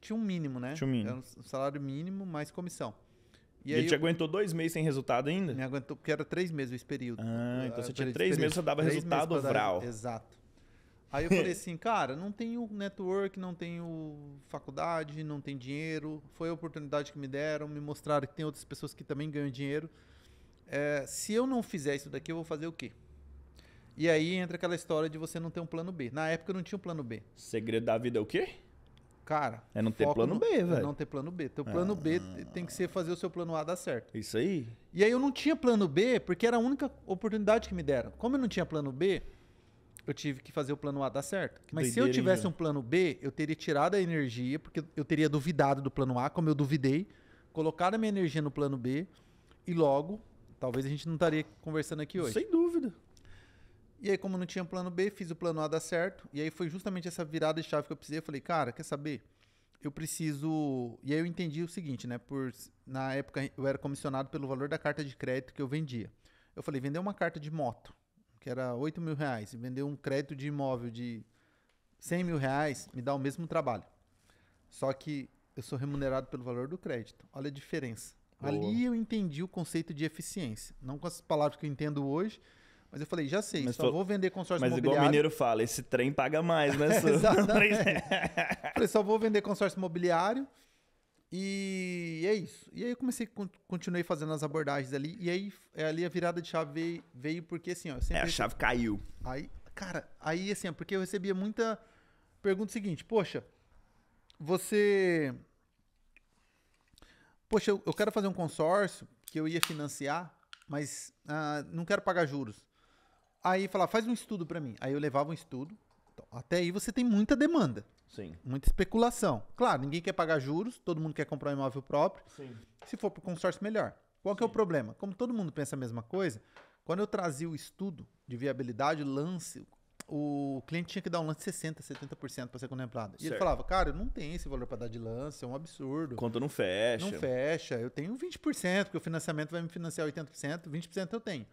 Tinha um mínimo, né? Tinha um mínimo. Era um salário mínimo mais comissão. E, e aí te eu... aguentou dois meses sem resultado ainda? Me aguentou, porque era três meses esse período. Ah, então você tinha três meses, você dava três resultado vral. Exato. Aí eu falei <laughs> assim, cara, não tenho network, não tenho faculdade, não tenho dinheiro. Foi a oportunidade que me deram, me mostraram que tem outras pessoas que também ganham dinheiro. É, se eu não fizer isso daqui, eu vou fazer o quê? E aí entra aquela história de você não ter um plano B. Na época eu não tinha um plano B. Segredo da vida é o quê? Cara, é não ter plano no, B, é velho. É não ter plano B. Teu plano ah. B tem que ser fazer o seu plano A dar certo. Isso aí. E aí eu não tinha plano B porque era a única oportunidade que me deram. Como eu não tinha plano B, eu tive que fazer o plano A dar certo. Que Mas se eu tivesse um plano B, eu teria tirado a energia, porque eu teria duvidado do plano A, como eu duvidei, colocado a minha energia no plano B, e logo, talvez a gente não estaria conversando aqui hoje. Sem dúvida. E aí, como não tinha plano B, fiz o plano A dar certo. E aí foi justamente essa virada de chave que eu precisei. Eu falei, cara, quer saber? Eu preciso. E aí eu entendi o seguinte, né? Por... Na época eu era comissionado pelo valor da carta de crédito que eu vendia. Eu falei, vender uma carta de moto que era 8 mil reais, e vender um crédito de imóvel de 100 mil reais, me dá o mesmo trabalho. Só que eu sou remunerado pelo valor do crédito. Olha a diferença. Boa. Ali eu entendi o conceito de eficiência. Não com as palavras que eu entendo hoje, mas eu falei, já sei, mas só tô... vou vender consórcio mas imobiliário. Mas igual o mineiro fala, esse trem paga mais, né? <laughs> Exatamente. <laughs> falei, só vou vender consórcio imobiliário e é isso. E aí eu comecei, continuei fazendo as abordagens ali. E aí é, ali a virada de chave veio, veio porque assim, ó. é, a chave caiu. Aí, cara, aí assim, ó, porque eu recebia muita pergunta seguinte: Poxa, você. Poxa, eu, eu quero fazer um consórcio que eu ia financiar, mas ah, não quero pagar juros. Aí falar, faz um estudo para mim. Aí eu levava um estudo. Então, até aí você tem muita demanda. Sim. Muita especulação. Claro, ninguém quer pagar juros, todo mundo quer comprar um imóvel próprio. Sim. Se for para consórcio, melhor. Qual Sim. que é o problema? Como todo mundo pensa a mesma coisa, quando eu trazia o estudo de viabilidade, lance, o cliente tinha que dar um lance de 60%, 70% para ser contemplado. E certo. ele falava, cara, não tem esse valor para dar de lance, é um absurdo. Conta não fecha. Não fecha, eu tenho 20%, porque o financiamento vai me financiar 80%, 20% eu tenho.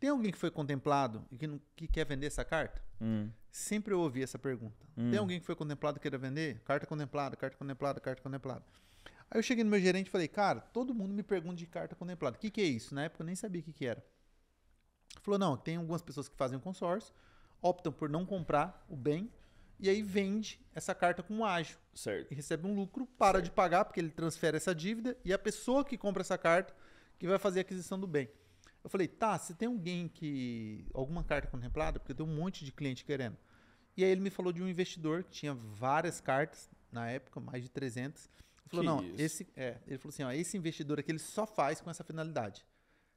Tem alguém que foi contemplado e que, não, que quer vender essa carta? Hum. Sempre eu ouvi essa pergunta. Hum. Tem alguém que foi contemplado queira vender? Carta contemplada, carta contemplada, carta contemplada. Aí eu cheguei no meu gerente e falei, cara, todo mundo me pergunta de carta contemplada. O que, que é isso? Na época eu nem sabia o que, que era. Ele falou, não, tem algumas pessoas que fazem um consórcio, optam por não comprar o bem, e aí vende essa carta com um ágio. Certo. E recebe um lucro, para certo. de pagar, porque ele transfere essa dívida, e a pessoa que compra essa carta que vai fazer a aquisição do bem. Eu falei, tá, se tem alguém que. alguma carta contemplada, porque tem um monte de cliente querendo. E aí ele me falou de um investidor que tinha várias cartas na época, mais de 300. Ele falou, que não, isso? esse. É, ele falou assim, ó, esse investidor aqui ele só faz com essa finalidade.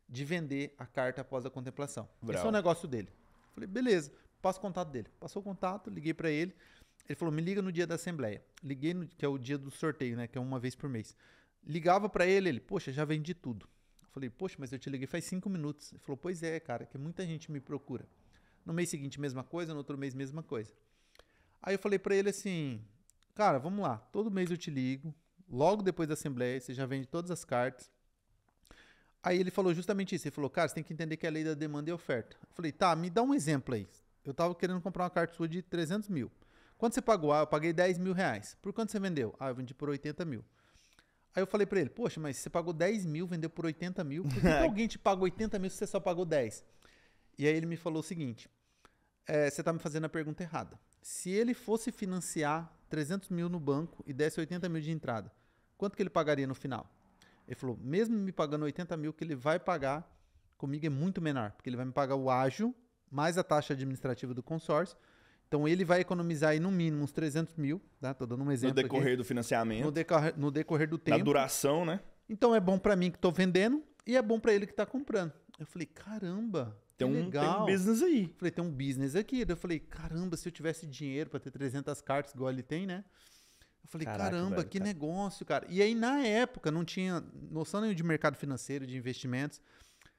De vender a carta após a contemplação. Bravo. Esse é o negócio dele. Eu falei, beleza, Passo o contato dele. Passou o contato, liguei para ele. Ele falou, me liga no dia da assembleia. Liguei, no, que é o dia do sorteio, né? Que é uma vez por mês. Ligava para ele, ele, poxa, já vendi tudo. Falei, poxa, mas eu te liguei faz cinco minutos. Ele falou, pois é, cara, que muita gente me procura. No mês seguinte, mesma coisa, no outro mês, mesma coisa. Aí eu falei para ele assim, cara, vamos lá, todo mês eu te ligo, logo depois da assembleia, você já vende todas as cartas. Aí ele falou justamente isso, ele falou, cara, você tem que entender que é a lei da demanda e oferta. Eu falei, tá, me dá um exemplo aí. Eu tava querendo comprar uma carta sua de 300 mil. Quanto você pagou? Ah, eu paguei 10 mil reais. Por quanto você vendeu? Ah, eu vendi por 80 mil. Aí eu falei para ele, poxa, mas você pagou 10 mil, vendeu por 80 mil, por que, <laughs> alguém te pagou 80 mil se você só pagou 10? E aí ele me falou o seguinte, é, você tá me fazendo a pergunta errada. Se ele fosse financiar 300 mil no banco e desse 80 mil de entrada, quanto que ele pagaria no final? Ele falou, mesmo me pagando 80 mil, que ele vai pagar comigo é muito menor, porque ele vai me pagar o ágio mais a taxa administrativa do consórcio, então ele vai economizar aí no mínimo uns 300 mil, tá? Tô dando um exemplo. No decorrer aqui. do financiamento. No decorrer, no decorrer do tempo. Na duração, né? Então é bom para mim que estou vendendo e é bom para ele que está comprando. Eu falei, caramba. Tem um, tem um business aí. Eu falei, tem um business aqui. Eu falei, caramba, se eu tivesse dinheiro para ter 300 cartas igual ele tem, né? Eu falei, Caraca, caramba, velho, que cara. Tá negócio, cara. E aí, na época, não tinha noção nenhuma de mercado financeiro, de investimentos.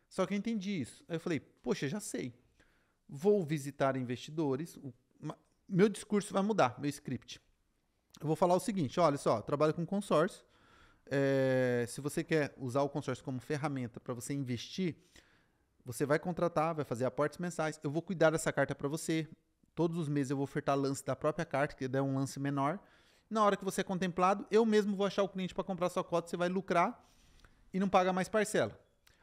Só que eu entendi isso. Aí eu falei, poxa, já sei. Vou visitar investidores, o meu discurso vai mudar, meu script. Eu vou falar o seguinte: olha só, trabalho com consórcio. É, se você quer usar o consórcio como ferramenta para você investir, você vai contratar, vai fazer aportes mensais. Eu vou cuidar dessa carta para você. Todos os meses eu vou ofertar lance da própria carta, que é um lance menor. Na hora que você é contemplado, eu mesmo vou achar o cliente para comprar sua cota, você vai lucrar e não paga mais parcela.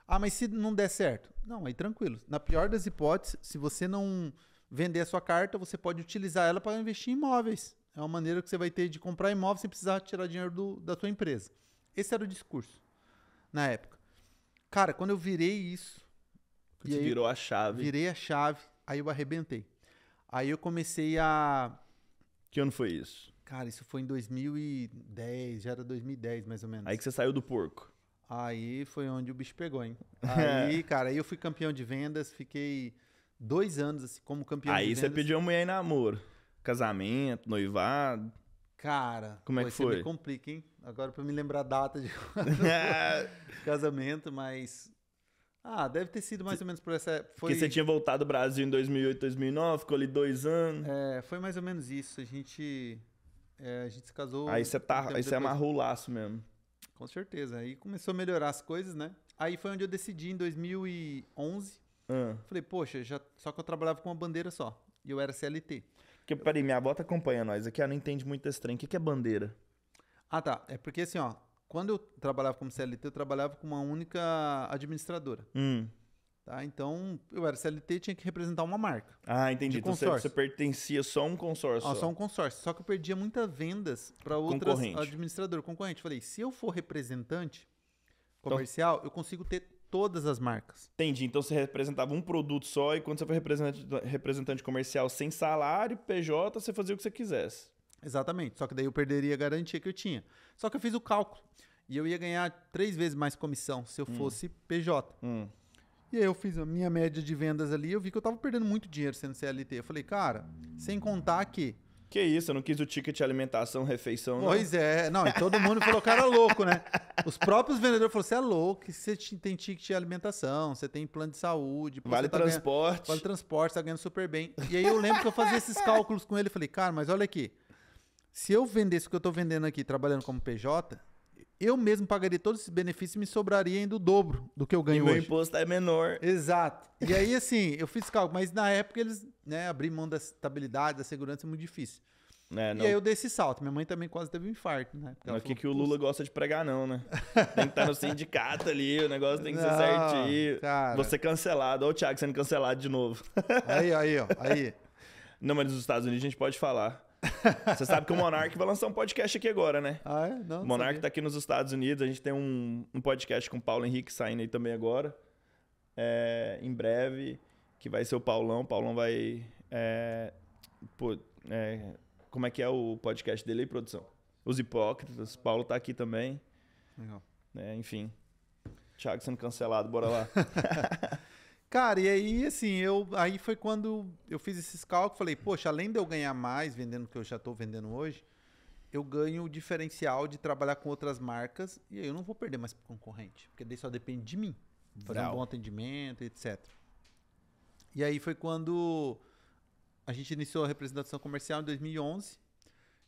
Ah, mas se não der certo? Não, aí tranquilo. Na pior das hipóteses, se você não vender a sua carta, você pode utilizar ela para investir em imóveis. É uma maneira que você vai ter de comprar imóveis sem precisar tirar dinheiro do, da sua empresa. Esse era o discurso na época. Cara, quando eu virei isso. Você virou a chave. Virei a chave, aí eu arrebentei. Aí eu comecei a. Que ano foi isso? Cara, isso foi em 2010, já era 2010 mais ou menos. Aí que você saiu do porco. Aí foi onde o bicho pegou, hein? Aí, <laughs> cara, aí eu fui campeão de vendas, fiquei dois anos assim, como campeão aí de vendas. você pediu a mulher em namoro. Casamento, noivado. Cara, como é que foi? Você me complica, hein? Agora para me lembrar a data de <laughs> <laughs> casamento, mas ah, deve ter sido mais ou menos por essa. Foi... Porque você tinha voltado ao Brasil em 2008, 2009, ficou ali dois anos. É, foi mais ou menos isso. A gente, é, a gente se casou. Aí você tá, aí você amarrou o laço mesmo. Com certeza. Aí começou a melhorar as coisas, né? Aí foi onde eu decidi em 2011 ah. Falei, poxa, já... só que eu trabalhava com uma bandeira só. E eu era CLT. Porque, peraí, minha bota tá acompanha nós aqui, ela não entende muito esse trem. O que, que é bandeira? Ah, tá. É porque assim, ó, quando eu trabalhava como CLT, eu trabalhava com uma única administradora. Hum. Tá? Então, eu era CLT tinha que representar uma marca. Ah, entendi. Então você, você, pertencia só a um consórcio. Ah, só um consórcio. Só que eu perdia muitas vendas para outras administrador concorrente. Falei, se eu for representante então comercial, então... eu consigo ter todas as marcas. Entendi. Então você representava um produto só e quando você foi representante, representante comercial sem salário, PJ, você fazia o que você quisesse. Exatamente. Só que daí eu perderia a garantia que eu tinha. Só que eu fiz o cálculo. E eu ia ganhar três vezes mais comissão se eu hum. fosse PJ. Hum. E aí eu fiz a minha média de vendas ali, eu vi que eu estava perdendo muito dinheiro sendo CLT. Eu falei, cara, sem contar que que isso, eu não quis o ticket alimentação, refeição, não. Pois é, não, e todo mundo falou, cara, louco, né? Os próprios vendedores falaram, você é louco, você tem ticket de alimentação, você tem plano de saúde. Vale tá transporte. Ganhando, vale transporte, tá ganhando super bem. E aí eu lembro que eu fazia esses cálculos com ele, falei, cara, mas olha aqui, se eu vendesse o que eu tô vendendo aqui, trabalhando como PJ, eu mesmo pagaria todos esses benefícios e me sobraria ainda o dobro do que eu ganho e hoje. imposto é menor. Exato. E aí, assim, eu fiz cálculo, mas na época eles, né, abrir mão da estabilidade, da segurança é muito difícil. É, e aí eu dei esse salto. Minha mãe também quase teve um infarto, né? não é o que, que o Lula gosta de pregar, não, né? <laughs> Tem que estar tá no sindicato ali, o negócio tem que não, ser certinho. Cara. Você cancelado. Olha o Thiago sendo cancelado de novo. Aí, aí, ó. Aí. <laughs> Não, mas nos Estados Unidos a gente pode falar. <laughs> Você sabe que o Monark vai lançar um podcast aqui agora, né? Ah, é? Não, o Monark sabia. tá aqui nos Estados Unidos. A gente tem um, um podcast com o Paulo Henrique saindo aí também agora. É, em breve, que vai ser o Paulão. O Paulão vai. É, pô, é, como é que é o podcast dele aí, produção? Os Hipócritas. Paulo tá aqui também. Legal. Né, enfim. Thiago sendo cancelado, bora lá. <laughs> Cara, e aí assim, eu aí foi quando eu fiz esses cálculos, falei, poxa, além de eu ganhar mais vendendo o que eu já estou vendendo hoje, eu ganho o diferencial de trabalhar com outras marcas e aí eu não vou perder mais para concorrente, porque daí só depende de mim. Fazer um bom atendimento, etc. E aí foi quando a gente iniciou a representação comercial em 2011.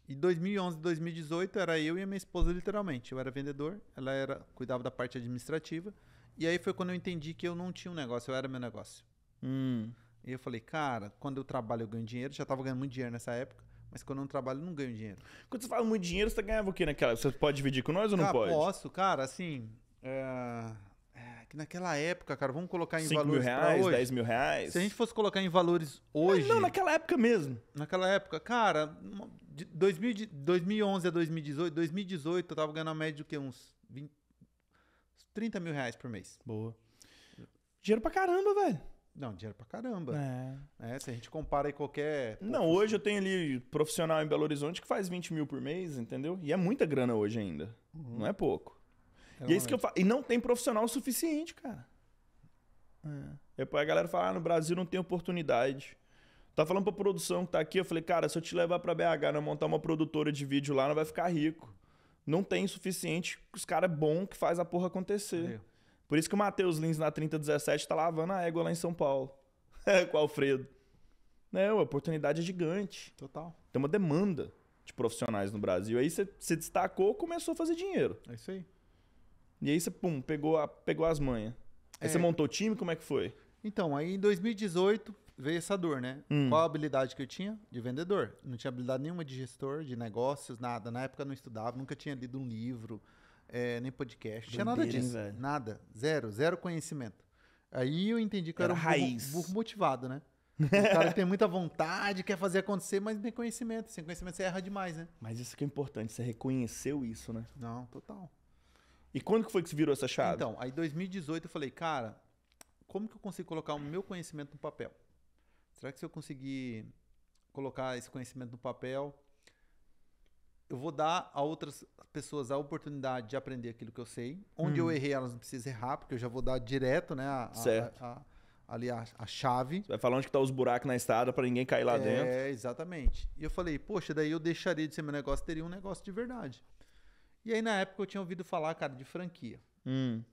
E 2011 e 2018 era eu e a minha esposa literalmente. Eu era vendedor, ela era cuidava da parte administrativa. E aí foi quando eu entendi que eu não tinha um negócio, eu era meu negócio. Hum. E eu falei, cara, quando eu trabalho eu ganho dinheiro, já tava ganhando muito dinheiro nessa época, mas quando eu não trabalho eu não ganho dinheiro. Quando você fala muito dinheiro, você ganhava o quê naquela? Você pode dividir com nós ou não cara, pode? Posso, cara, assim. É... É, que naquela época, cara, vamos colocar em 5 valores. mil reais, hoje. 10 mil reais. Se a gente fosse colocar em valores hoje. Mas não, naquela época mesmo. Naquela época, cara, de 2000, 2011 a 2018, 2018 eu tava ganhando a média do que? Uns 20, 30 mil reais por mês. Boa. Dinheiro pra caramba, velho. Não, dinheiro pra caramba. É. é. se a gente compara aí qualquer. Não, hoje eu tenho ali profissional em Belo Horizonte que faz 20 mil por mês, entendeu? E é muita grana hoje ainda. Uhum. Não é pouco. É e é isso que eu falo. E não tem profissional suficiente, cara. É. Depois é a galera fala: ah, no Brasil não tem oportunidade. Tá falando pra produção que tá aqui, eu falei, cara, se eu te levar pra BH, não né, montar uma produtora de vídeo lá, não vai ficar rico não tem suficiente os caras é bom que faz a porra acontecer. Por isso que o Matheus Lins na 3017 tá lavando a égua lá em São Paulo. <laughs> com o Alfredo. Não, né, a oportunidade é gigante. Total. Tem uma demanda de profissionais no Brasil. Aí você se destacou, começou a fazer dinheiro. É isso aí. E aí você, pum, pegou, a, pegou as manhas. Aí é. você montou time, como é que foi? Então, aí em 2018 veio essa dor, né? Hum. Qual a habilidade que eu tinha? De vendedor. Não tinha habilidade nenhuma de gestor, de negócios, nada. Na época eu não estudava, nunca tinha lido um livro, é, nem podcast. Não tinha nada disso. Nada. Zero. Zero conhecimento. Aí eu entendi que eu era, raiz. um burro, burro motivado, né? O cara tem muita vontade, quer fazer acontecer, mas não tem conhecimento. Sem conhecimento você erra demais, né? Mas isso que é importante, você reconheceu isso, né? Não, total. E quando que foi que você virou essa chave? Então, aí 2018 eu falei, cara, como que eu consigo colocar o meu conhecimento no papel? Será que se eu conseguir colocar esse conhecimento no papel, eu vou dar a outras pessoas a oportunidade de aprender aquilo que eu sei. Onde hum. eu uhum. errei, elas não precisam errar, porque eu já vou dar direto, né? A, certo. A, a, ali a, chave. Você vai falar onde que tá os buracos na estrada para ninguém cair lá é, dentro. É, exatamente. E eu falei, poxa, daí eu deixaria de ser meu negócio, teria um negócio de verdade. E aí, na época, eu tinha ouvido falar, cara, de franquia. Hum.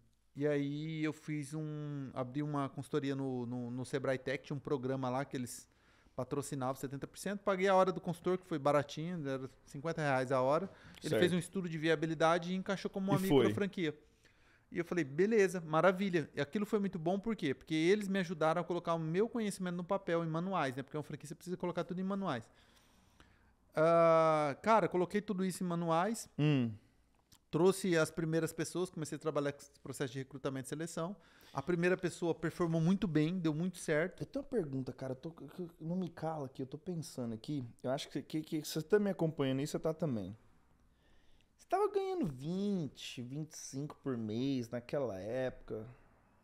E aí eu fiz um. abri uma consultoria no, no, no Sebrae Tech, tinha um programa lá que eles patrocinavam 70%. Paguei a hora do consultor, que foi baratinho, era 50 reais a hora. Ele certo. fez um estudo de viabilidade e encaixou como um e da franquia. E eu falei, beleza, maravilha. E aquilo foi muito bom, por quê? Porque eles me ajudaram a colocar o meu conhecimento no papel, em manuais, né? Porque uma franquia você precisa colocar tudo em manuais. Uh, cara, coloquei tudo isso em manuais. Hum trouxe as primeiras pessoas, comecei a trabalhar com esse processo de recrutamento e seleção. A primeira pessoa performou muito bem, deu muito certo. Eu tenho uma pergunta, cara, eu tô, não me cala aqui, eu tô pensando aqui. Eu acho que, que, que você tá me acompanhando aí, você tá também. Você tava ganhando 20, 25 por mês naquela época.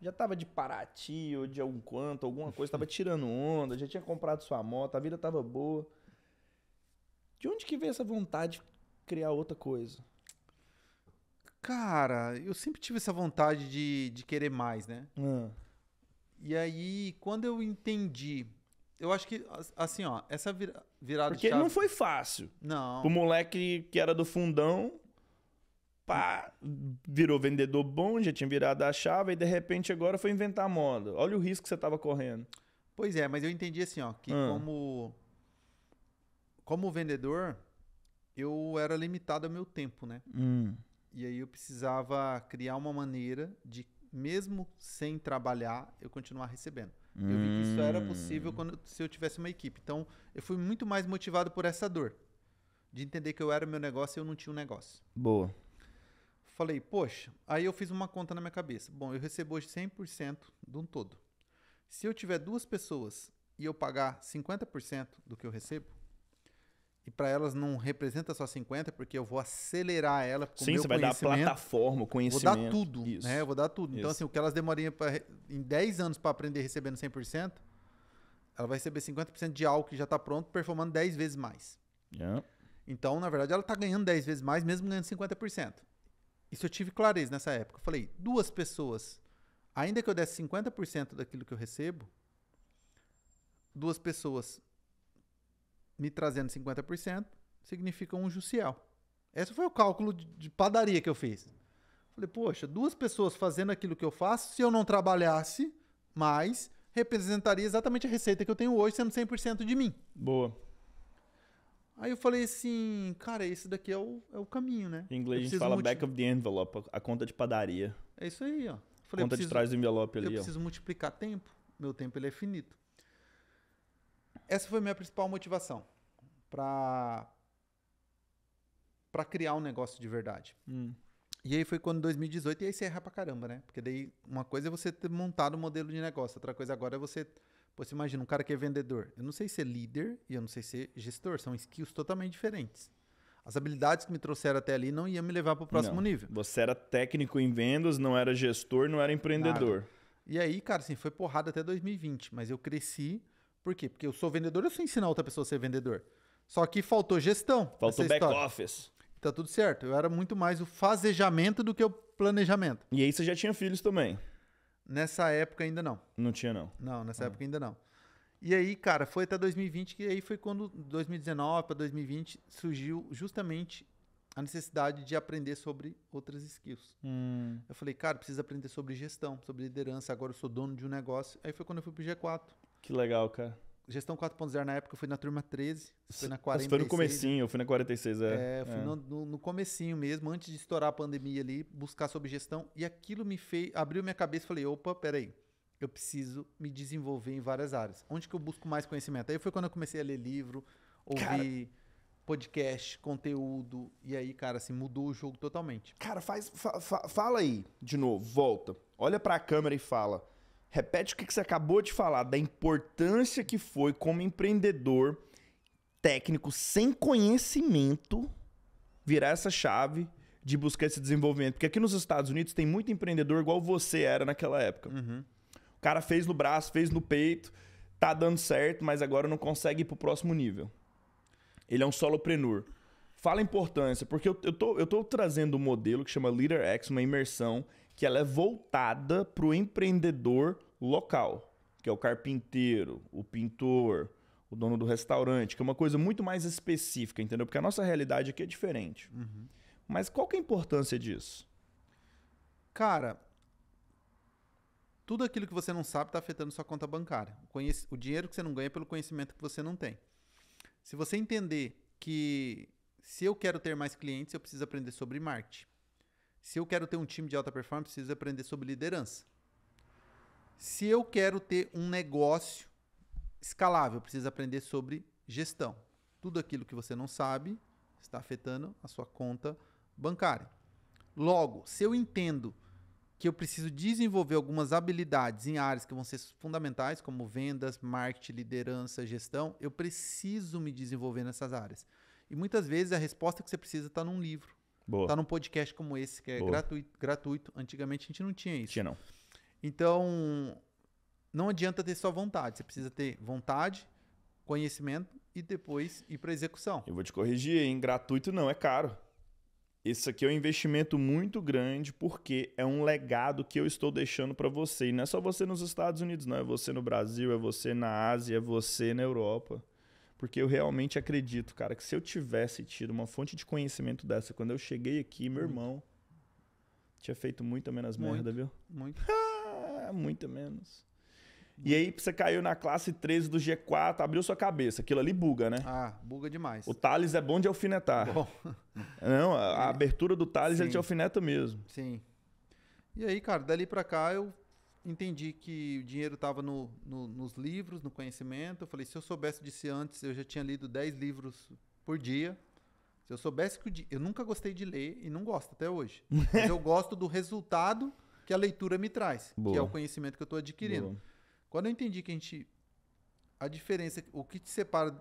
Já tava de Paraty ou de algum quanto, alguma coisa, tava <laughs> tirando onda, já tinha comprado sua moto, a vida tava boa. De onde que veio essa vontade de criar outra coisa? cara, eu sempre tive essa vontade de, de querer mais, né? Hum. E aí, quando eu entendi. Eu acho que, assim, ó, essa virada Porque de chave... não foi fácil. Não. O moleque que era do fundão, pá, virou vendedor bom, já tinha virado a chave, e de repente agora foi inventar moda. Olha o risco que você tava correndo. Pois é, mas eu entendi assim, ó, que ah. como como vendedor, eu era limitado ao meu tempo, né? Hum. E aí eu precisava criar uma maneira de, mesmo sem trabalhar, eu continuar recebendo. Hum. Eu vi que isso era possível hum. quando, se eu tivesse uma equipe. Então, eu fui muito mais motivado por essa dor. De entender que eu era o meu negócio e eu não tinha um negócio. Boa. Falei, poxa, aí eu fiz uma conta na minha cabeça. Bom, eu recebo hoje 100% de um todo. Se eu tiver duas pessoas e eu pagar 50% do que eu recebo, e para elas não representa só 50, porque eu vou acelerar ela com Sim, meu você vai dar a plataforma, o conhecimento. Né? Vou dar tudo, então, Isso. né? Eu vou dar tudo. Isso. Então, assim, o que elas demorariam pra, em 10 anos para aprender recebendo 100%, ela vai receber 50% de algo que já está pronto, performando 10 vezes mais. Yeah. É. Então, na verdade, ela está ganhando 10 vezes mais, mesmo ganhando 50%. Isso eu tive clareza nessa época. Eu falei, duas pessoas, ainda que eu desse 50% daquilo que eu recebo, duas pessoas me trazendo 50%, significa um Jussiel. Esse foi o cálculo de padaria que eu fiz. Falei, poxa, duas pessoas fazendo aquilo que eu faço, se eu não trabalhasse mais, representaria exatamente a receita que eu tenho hoje, sendo 100% de mim. Boa. Aí eu falei assim, cara, esse daqui é o, é o caminho, né? Em inglês a gente fala back of the envelope, a conta de padaria. É isso aí, ó. Falei, conta preciso, de trás do envelope ali, Eu ó. preciso multiplicar tempo. Meu tempo ele é finito essa foi minha principal motivação para para criar um negócio de verdade. Hum. E aí foi quando 2018 e aí você erra pra caramba, né? Porque daí uma coisa é você ter montado um modelo de negócio, outra coisa agora é você Pô, você imagina um cara que é vendedor. Eu não sei ser é líder e eu não sei ser é gestor. São skills totalmente diferentes. As habilidades que me trouxeram até ali não iam me levar para o próximo não. nível. Você era técnico em vendas, não era gestor, não era empreendedor. Nada. E aí, cara, assim, foi porrada até 2020. Mas eu cresci por quê? Porque eu sou vendedor, eu sou ensinar outra pessoa a ser vendedor. Só que faltou gestão. Faltou back-office. Tá tudo certo. Eu era muito mais o fazejamento do que o planejamento. E aí você já tinha filhos também? Nessa época ainda não. Não tinha, não? Não, nessa ah. época ainda não. E aí, cara, foi até 2020, que aí foi quando 2019 para 2020 surgiu justamente a necessidade de aprender sobre outras skills. Hum. Eu falei, cara, preciso aprender sobre gestão, sobre liderança. Agora eu sou dono de um negócio. Aí foi quando eu fui pro G4. Que legal, cara. Gestão 4.0 na época eu fui na turma 13, foi na 46. Você foi no né? comecinho, eu fui na 46, é. É, fui é. No, no, no, comecinho mesmo, antes de estourar a pandemia ali, buscar sobre gestão. E aquilo me fez, abriu minha cabeça e falei, opa, peraí, eu preciso me desenvolver em várias áreas. Onde que eu busco mais conhecimento? Aí foi quando eu comecei a ler livro, ouvir... Cara podcast, conteúdo. E aí, cara, assim, mudou o jogo totalmente. Cara, faz, fa, fa, fala aí de novo, volta. Olha para a câmera e fala. Repete o que você acabou de falar, da importância que foi como empreendedor técnico sem conhecimento virar essa chave de buscar esse desenvolvimento. Porque aqui nos Estados Unidos tem muito empreendedor igual você era naquela época. Uhum. O cara fez no braço, fez no peito, tá dando certo, mas agora não consegue ir pro próximo nível. Ele é um solopreneur. Fala a importância, porque eu, tô, eu tô trazendo um modelo que chama Leader X, uma imersão que ela é voltada para o empreendedor local, que é o carpinteiro, o pintor, o dono do restaurante, que é uma coisa muito mais específica, entendeu? Porque a nossa realidade aqui é diferente. Uhum. Mas qual que é a importância disso? Cara, tudo aquilo que você não sabe está afetando sua conta bancária. O, conhec... o dinheiro que você não ganha é pelo conhecimento que você não tem. Se você entender que se eu quero ter mais clientes, eu preciso aprender sobre marketing. Se eu quero ter um time de alta performance, preciso aprender sobre liderança. Se eu quero ter um negócio escalável, preciso aprender sobre gestão. Tudo aquilo que você não sabe está afetando a sua conta bancária. Logo, se eu entendo que eu preciso desenvolver algumas habilidades em áreas que vão ser fundamentais, como vendas, marketing, liderança, gestão, eu preciso me desenvolver nessas áreas. E muitas vezes a resposta que você precisa está num livro. Boa. Tá num podcast como esse, que é gratuito, gratuito. Antigamente a gente não tinha isso. Tinha não. Então, não adianta ter só vontade. Você precisa ter vontade, conhecimento e depois ir para execução. Eu vou te corrigir, hein? Gratuito não, é caro. Esse aqui é um investimento muito grande porque é um legado que eu estou deixando para você. E não é só você nos Estados Unidos, não. É você no Brasil, é você na Ásia, é você na Europa. Porque eu realmente acredito, cara, que se eu tivesse tido uma fonte de conhecimento dessa quando eu cheguei aqui, meu muito. irmão tinha feito muito menos muito, merda, viu? Muito. <laughs> Ah, muito menos. E aí você caiu na classe 13 do G4, abriu sua cabeça. Aquilo ali buga, né? Ah, buga demais. O Thales é bom de alfinetar. Bom. <laughs> Não, a, a <laughs> abertura do Thales é Sim. ele te alfineta mesmo. Sim. E aí, cara, dali pra cá eu entendi que o dinheiro estava no, no, nos livros, no conhecimento. Eu falei, se eu soubesse disso antes, eu já tinha lido 10 livros por dia. Se eu soubesse que o di... eu nunca gostei de ler e não gosto até hoje. <laughs> Mas eu gosto do resultado que a leitura me traz, Boa. que é o conhecimento que eu estou adquirindo. Boa. Quando eu entendi que a gente a diferença, o que te separa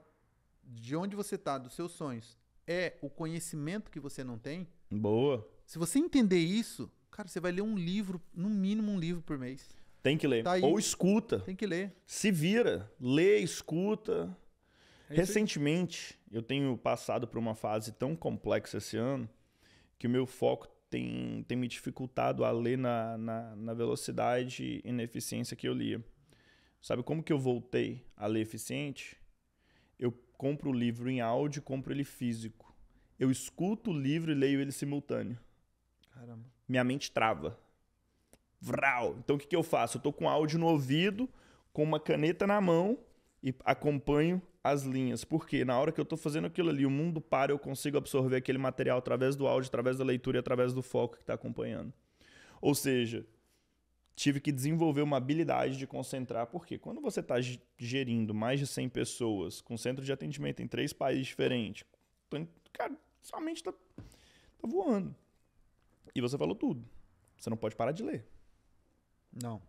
de onde você está, dos seus sonhos, é o conhecimento que você não tem. Boa. Se você entender isso, Cara, você vai ler um livro, no mínimo um livro por mês. Tem que ler. Tá Ou escuta. Tem que ler. Se vira. Lê, escuta. É Recentemente, eu tenho passado por uma fase tão complexa esse ano que o meu foco tem, tem me dificultado a ler na, na, na velocidade e na eficiência que eu lia. Sabe como que eu voltei a ler eficiente? Eu compro o livro em áudio e compro ele físico. Eu escuto o livro e leio ele simultâneo. Caramba minha mente trava. Vral. Então o que, que eu faço? Eu tô com áudio no ouvido, com uma caneta na mão e acompanho as linhas. Porque na hora que eu tô fazendo aquilo ali, o mundo para, eu consigo absorver aquele material através do áudio, através da leitura e através do foco que está acompanhando. Ou seja, tive que desenvolver uma habilidade de concentrar, porque quando você está gerindo mais de 100 pessoas, com centro de atendimento em três países diferentes, então, cara, sua mente está tá voando. E você falou tudo. Você não pode parar de ler. Não.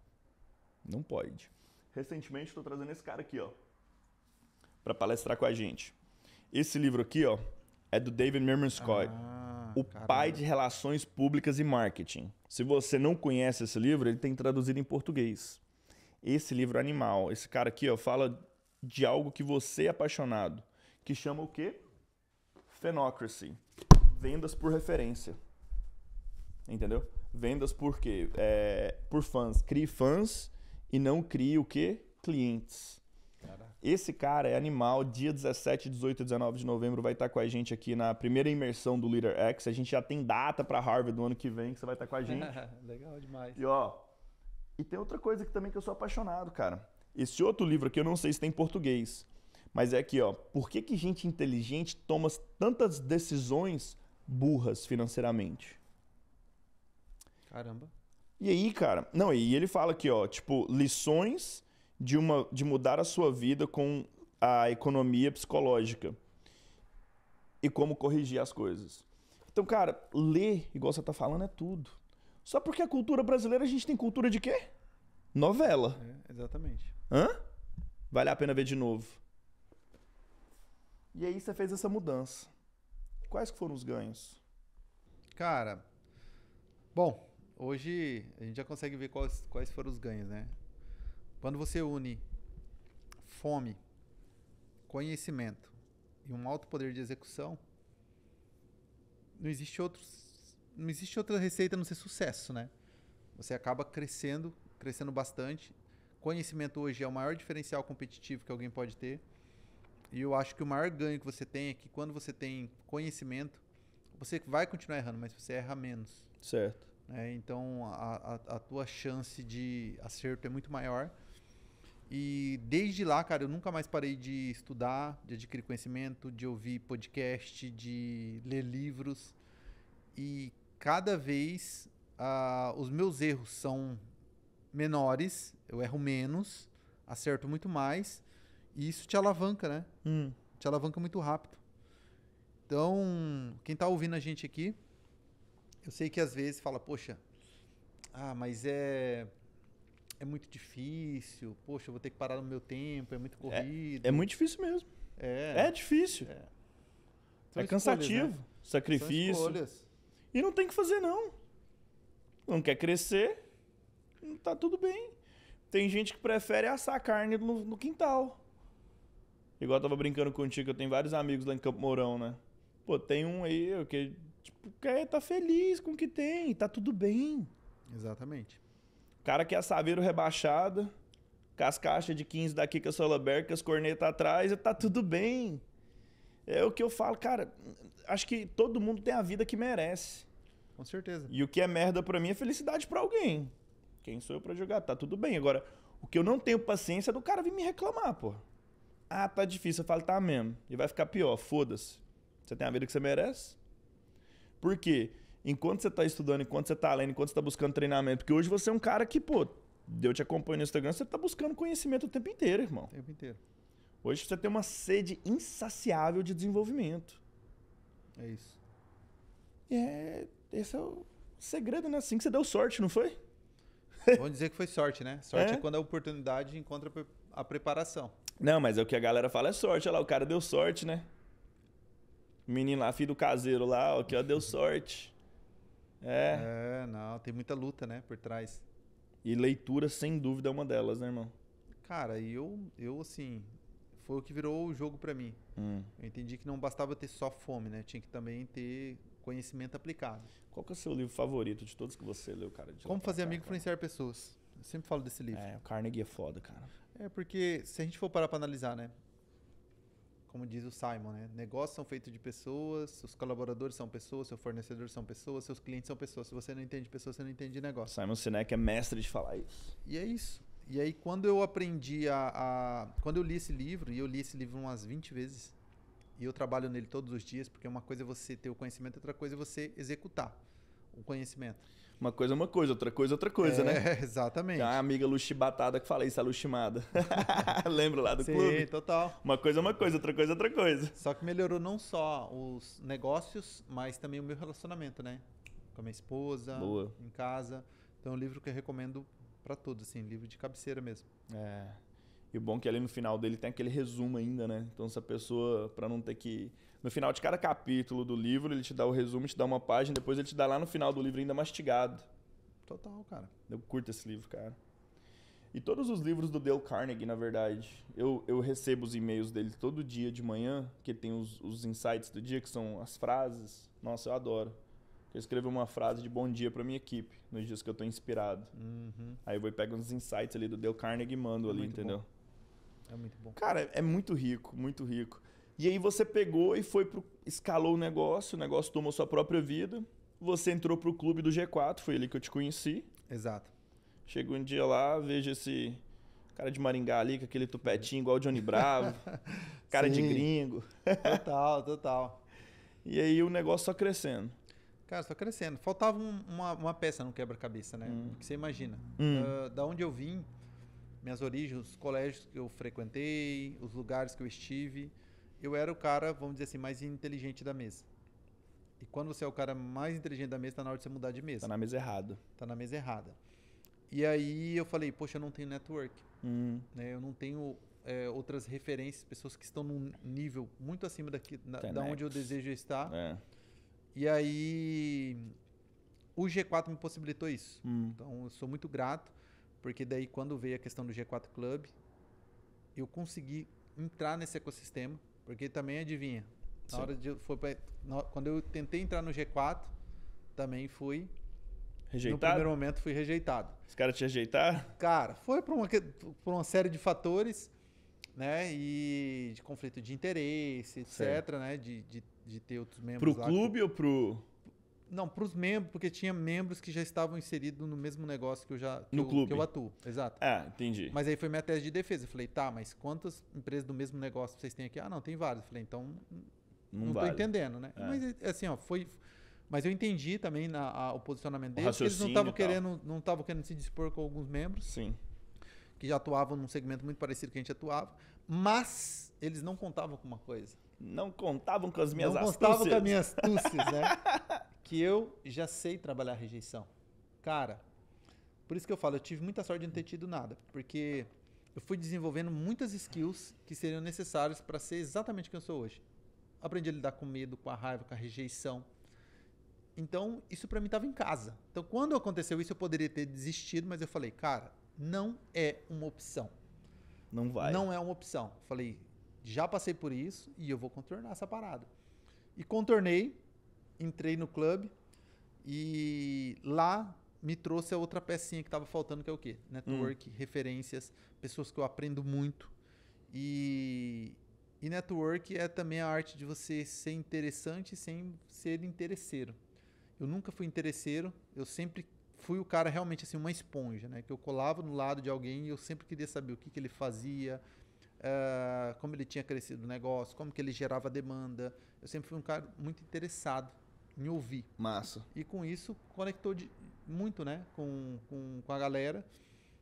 Não pode. Recentemente estou trazendo esse cara aqui, ó, para palestrar com a gente. Esse livro aqui, ó, é do David Mermondscoy, ah, O caramba. Pai de Relações Públicas e Marketing. Se você não conhece esse livro, ele tem traduzido em português. Esse livro é animal. Esse cara aqui, ó, fala de algo que você é apaixonado, que chama o quê? Fenocracy. Vendas por referência entendeu? Vendas por quê? É, por fãs. Crie fãs e não crie o quê? Clientes. Esse cara é animal. Dia 17, 18 e 19 de novembro vai estar tá com a gente aqui na primeira imersão do Leader X. A gente já tem data para Harvard do ano que vem que você vai estar tá com a gente. <laughs> Legal demais. E ó, e tem outra coisa que também que eu sou apaixonado, cara. Esse outro livro aqui eu não sei se tem em português, mas é aqui, ó. Por que que gente inteligente toma tantas decisões burras financeiramente? Caramba. E aí, cara, não, e ele fala aqui, ó, tipo, lições de, uma, de mudar a sua vida com a economia psicológica e como corrigir as coisas. Então, cara, ler, igual você tá falando, é tudo. Só porque a cultura brasileira, a gente tem cultura de quê? Novela. É, exatamente. Hã? Vale a pena ver de novo. E aí você fez essa mudança. Quais que foram os ganhos? Cara, bom, hoje a gente já consegue ver quais, quais foram os ganhos, né? Quando você une fome, conhecimento e um alto poder de execução, não existe outros, não existe outra receita a não ser sucesso, né? Você acaba crescendo, crescendo bastante. Conhecimento hoje é o maior diferencial competitivo que alguém pode ter. E eu acho que o maior ganho que você tem é que quando você tem conhecimento, você vai continuar errando, mas você erra menos. Certo. Né? Então a, a, a, tua chance de acerto é muito maior. E desde lá, cara, eu nunca mais parei de estudar, de adquirir conhecimento, de ouvir podcast, de ler livros. E cada vez uh, os meus erros são menores, eu erro menos, acerto muito mais. E isso te alavanca, né? Hum. Te alavanca muito rápido. Então, quem está ouvindo a gente aqui, eu sei que às vezes fala, poxa, ah, mas é é muito difícil, poxa, eu vou ter que parar no meu tempo, é muito é, corrido. É, é muito difícil mesmo. É. É difícil. É, é cansativo, né? sacrifício. E não tem que fazer não. Não quer crescer, não tá tudo bem. Tem gente que prefere assar carne no, no quintal. Igual eu tava brincando contigo, eu tenho vários amigos lá em Campo Mourão, né? Pô, tem um aí que Tipo, tá feliz com o que tem, tá tudo bem. Exatamente. O cara quer é saber Saveiro rebaixado, com as caixas de 15 da Kika Solaberg, com as cornetas atrás, tá tudo bem. É o que eu falo, cara. Acho que todo mundo tem a vida que merece. Com certeza. E o que é merda para mim é felicidade para alguém. Quem sou eu para julgar? Tá tudo bem. Agora, o que eu não tenho paciência é do cara vir me reclamar, pô. Ah, tá difícil. Eu falo, tá mesmo. E vai ficar pior, foda-se. Você tem a vida que você merece? Por quê? Enquanto você está estudando, enquanto você está lendo, enquanto você está buscando treinamento, porque hoje você é um cara que, pô, eu te acompanho no Instagram, você está buscando conhecimento o tempo inteiro, irmão. O tempo inteiro. Hoje você tem uma sede insaciável de desenvolvimento. É isso. E é, esse é o segredo, né? Assim que você deu sorte, não foi? <laughs> Vamos dizer que foi sorte, né? Sorte é, é quando a oportunidade encontra a preparação. Não, mas é o que a galera fala é sorte. Olha lá, o cara deu sorte, né? menino lá, filho do caseiro lá, ó, que ó, deu sorte. É. É, não, tem muita luta, né, por trás. E leitura, sem dúvida, é uma delas, né, irmão? Cara, eu, eu assim, foi o que virou o jogo para mim. Hum. Eu entendi que não bastava ter só fome, né? Tinha que também ter conhecimento aplicado. Qual que é o seu livro favorito de todos que você leu, cara? Como fazer cá, amigo influenciar pessoas. Eu sempre falo desse livro. É, o Carnegie é foda, cara. É, porque se a gente for parar pra analisar, né? como diz o Simon, né? Negócios são feitos de pessoas, seus colaboradores são pessoas, seu fornecedor são pessoas, seus clientes são pessoas. Se você não entende pessoas, você não entende negócio. Simon Sinek é mestre de falar isso. E é isso. E aí, quando eu aprendi a, a, Quando eu li esse livro, e eu li esse livro umas 20 vezes, e eu trabalho nele todos os dias, porque uma coisa é você ter o conhecimento, outra coisa é você executar o conhecimento uma coisa é uma coisa, outra coisa é outra coisa, né? é, né? <laughs> Exatamente. Tem uma amiga luxibatada que fala isso, a luximada. <laughs> Lembra lá do Sim, clube? Sim, total. Uma coisa é uma coisa, outra coisa é outra coisa. Só que melhorou não só os negócios, mas também o meu relacionamento, né? Com a minha esposa, Boa. em casa. Então é um livro que eu recomendo para todos, assim, livro de cabeceira mesmo. É. E bom é que ali no final dele tem aquele resumo ainda, né? Então, se a pessoa, para não ter que no final de cada capítulo do livro, ele te dá o resumo, te dá uma página, depois ele te dá lá no final do livro ainda mastigado. Total, cara. Eu curto esse livro, cara. E todos os livros do Dale Carnegie, na verdade, eu, eu recebo os e-mails dele todo dia de manhã, que tem os, os insights do dia, que são as frases. Nossa, eu adoro. Eu escrevo uma frase de bom dia para minha equipe, nos dias que eu tô inspirado. Uhum. Aí eu vou e pego uns insights ali do Dale Carnegie e mando é ali, entendeu? Bom. É muito bom. Cara, é muito rico, muito rico. E aí você pegou e foi pro, escalou o negócio, o negócio tomou sua própria vida. Você entrou pro clube do G4, foi ali que eu te conheci. Exato. Chego um dia lá, vejo esse cara de Maringá ali, com aquele tupetinho igual o Johnny Bravo, <laughs> cara de gringo. total, total. <laughs> E aí o negócio só crescendo. Cara, só crescendo. Faltava um, uma, uma, peça no quebra-cabeça, né? Hum. O que você imagina. Hum. Uh, da onde eu vim, minhas origens, os colégios que eu frequentei, os lugares que eu estive eu era o cara, vamos dizer assim, mais inteligente da mesa. E quando você é o cara mais inteligente da mesa, tá na hora de você mudar de mesa. Tá na mesa errada. Tá na mesa errada. E aí eu falei, poxa, eu não tenho network. Hum. Né? Eu não tenho é, outras referências, pessoas que estão num nível muito acima daqui, na, da onde eu desejo estar. É. E aí o G4 me possibilitou isso. Hum. Então eu sou muito grato, porque daí quando veio a questão do G4 Club, eu consegui entrar nesse ecossistema porque também adivinha. Na Sim. hora de foi pra, na, quando eu tentei entrar no G4, também fui rejeitado. No primeiro momento fui rejeitado. Os caras te rejeitaram? Cara, foi por uma por uma série de fatores, né? E de conflito de interesse, etc, Sim. né, de, de, de ter outros membros Pro lá clube que... ou pro não, para os membros, porque tinha membros que já estavam inseridos no mesmo negócio que eu já que no eu, clube. Que eu atuo. Exato. Ah, entendi. Mas aí foi minha tese de defesa. Eu falei, tá, mas quantas empresas do mesmo negócio vocês têm aqui? Ah, não, tem várias. Eu falei, então. Não, não vale. tô entendendo, né? É. Mas assim, ó, foi. Mas eu entendi também na, a, o posicionamento deles. O eles não estavam querendo, não estavam querendo se dispor com alguns membros. Sim. Que já atuavam num segmento muito parecido que a gente atuava. Mas eles não contavam com uma coisa não contavam com as minhas não astúcias. Não contavam com as minhas astúcias, né? <laughs> que eu já sei trabalhar a rejeição. Cara, por isso que eu falo, eu tive muita sorte de não ter tido nada, porque eu fui desenvolvendo muitas skills que seriam necessárias para ser exatamente quem eu sou hoje. Aprendi a lidar com medo, com a raiva, com a rejeição. Então, isso para mim estava em casa. Então, quando aconteceu isso, eu poderia ter desistido, mas eu falei, cara, não é uma opção. Não vai. Não é uma opção. Falei, já passei por isso e eu vou contornar essa parada. E contornei, entrei no clube e lá me trouxe a outra pecinha que estava faltando, que é o quê? Network, hum. referências, pessoas que eu aprendo muito. E, e network é também a arte de você ser interessante sem ser interesseiro. Eu nunca fui interesseiro, eu sempre fui o cara realmente assim, uma esponja, né? Que eu colava no lado de alguém e eu sempre queria saber o que, que ele fazia, ah, como ele tinha crescido o negócio, como que ele gerava demanda. Eu sempre fui um cara muito interessado em ouvir. Massa. E com isso conectou de, muito, né, com, com, com a galera.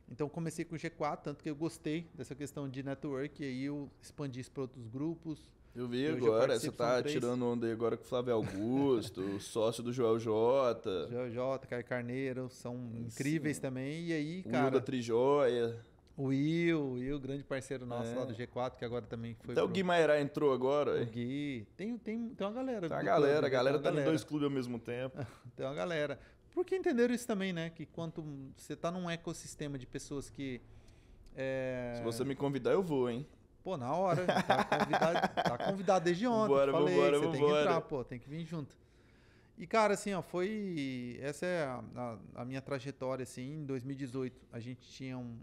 Então comecei com o G4, tanto que eu gostei dessa questão de network, e aí eu expandi isso para outros grupos. Eu vi agora, você tá tirando onda aí agora com o Flávio Augusto, <laughs> sócio do Joel Jota. Joel Jota, Caio Carneiro, são incríveis Sim. também. E aí, cara. O da Trijóia. O Will, o Will, grande parceiro nosso é. lá do G4, que agora também foi. Até então, pro... o Gui Mairá entrou agora. O Gui. Tem, tem, tem uma galera. Tem uma galera, a galera tá em dois clubes ao mesmo tempo. <laughs> tem uma galera. Porque entenderam isso também, né? Que quanto você tá num ecossistema de pessoas que. É... Se você me convidar, eu vou, hein? Pô, na hora. Tá convidado, tá convidado desde ontem. Bora, falei, vambora, você vambora. tem que entrar, pô, tem que vir junto. E, cara, assim, ó, foi. Essa é a, a, a minha trajetória, assim. Em 2018, a gente tinha um,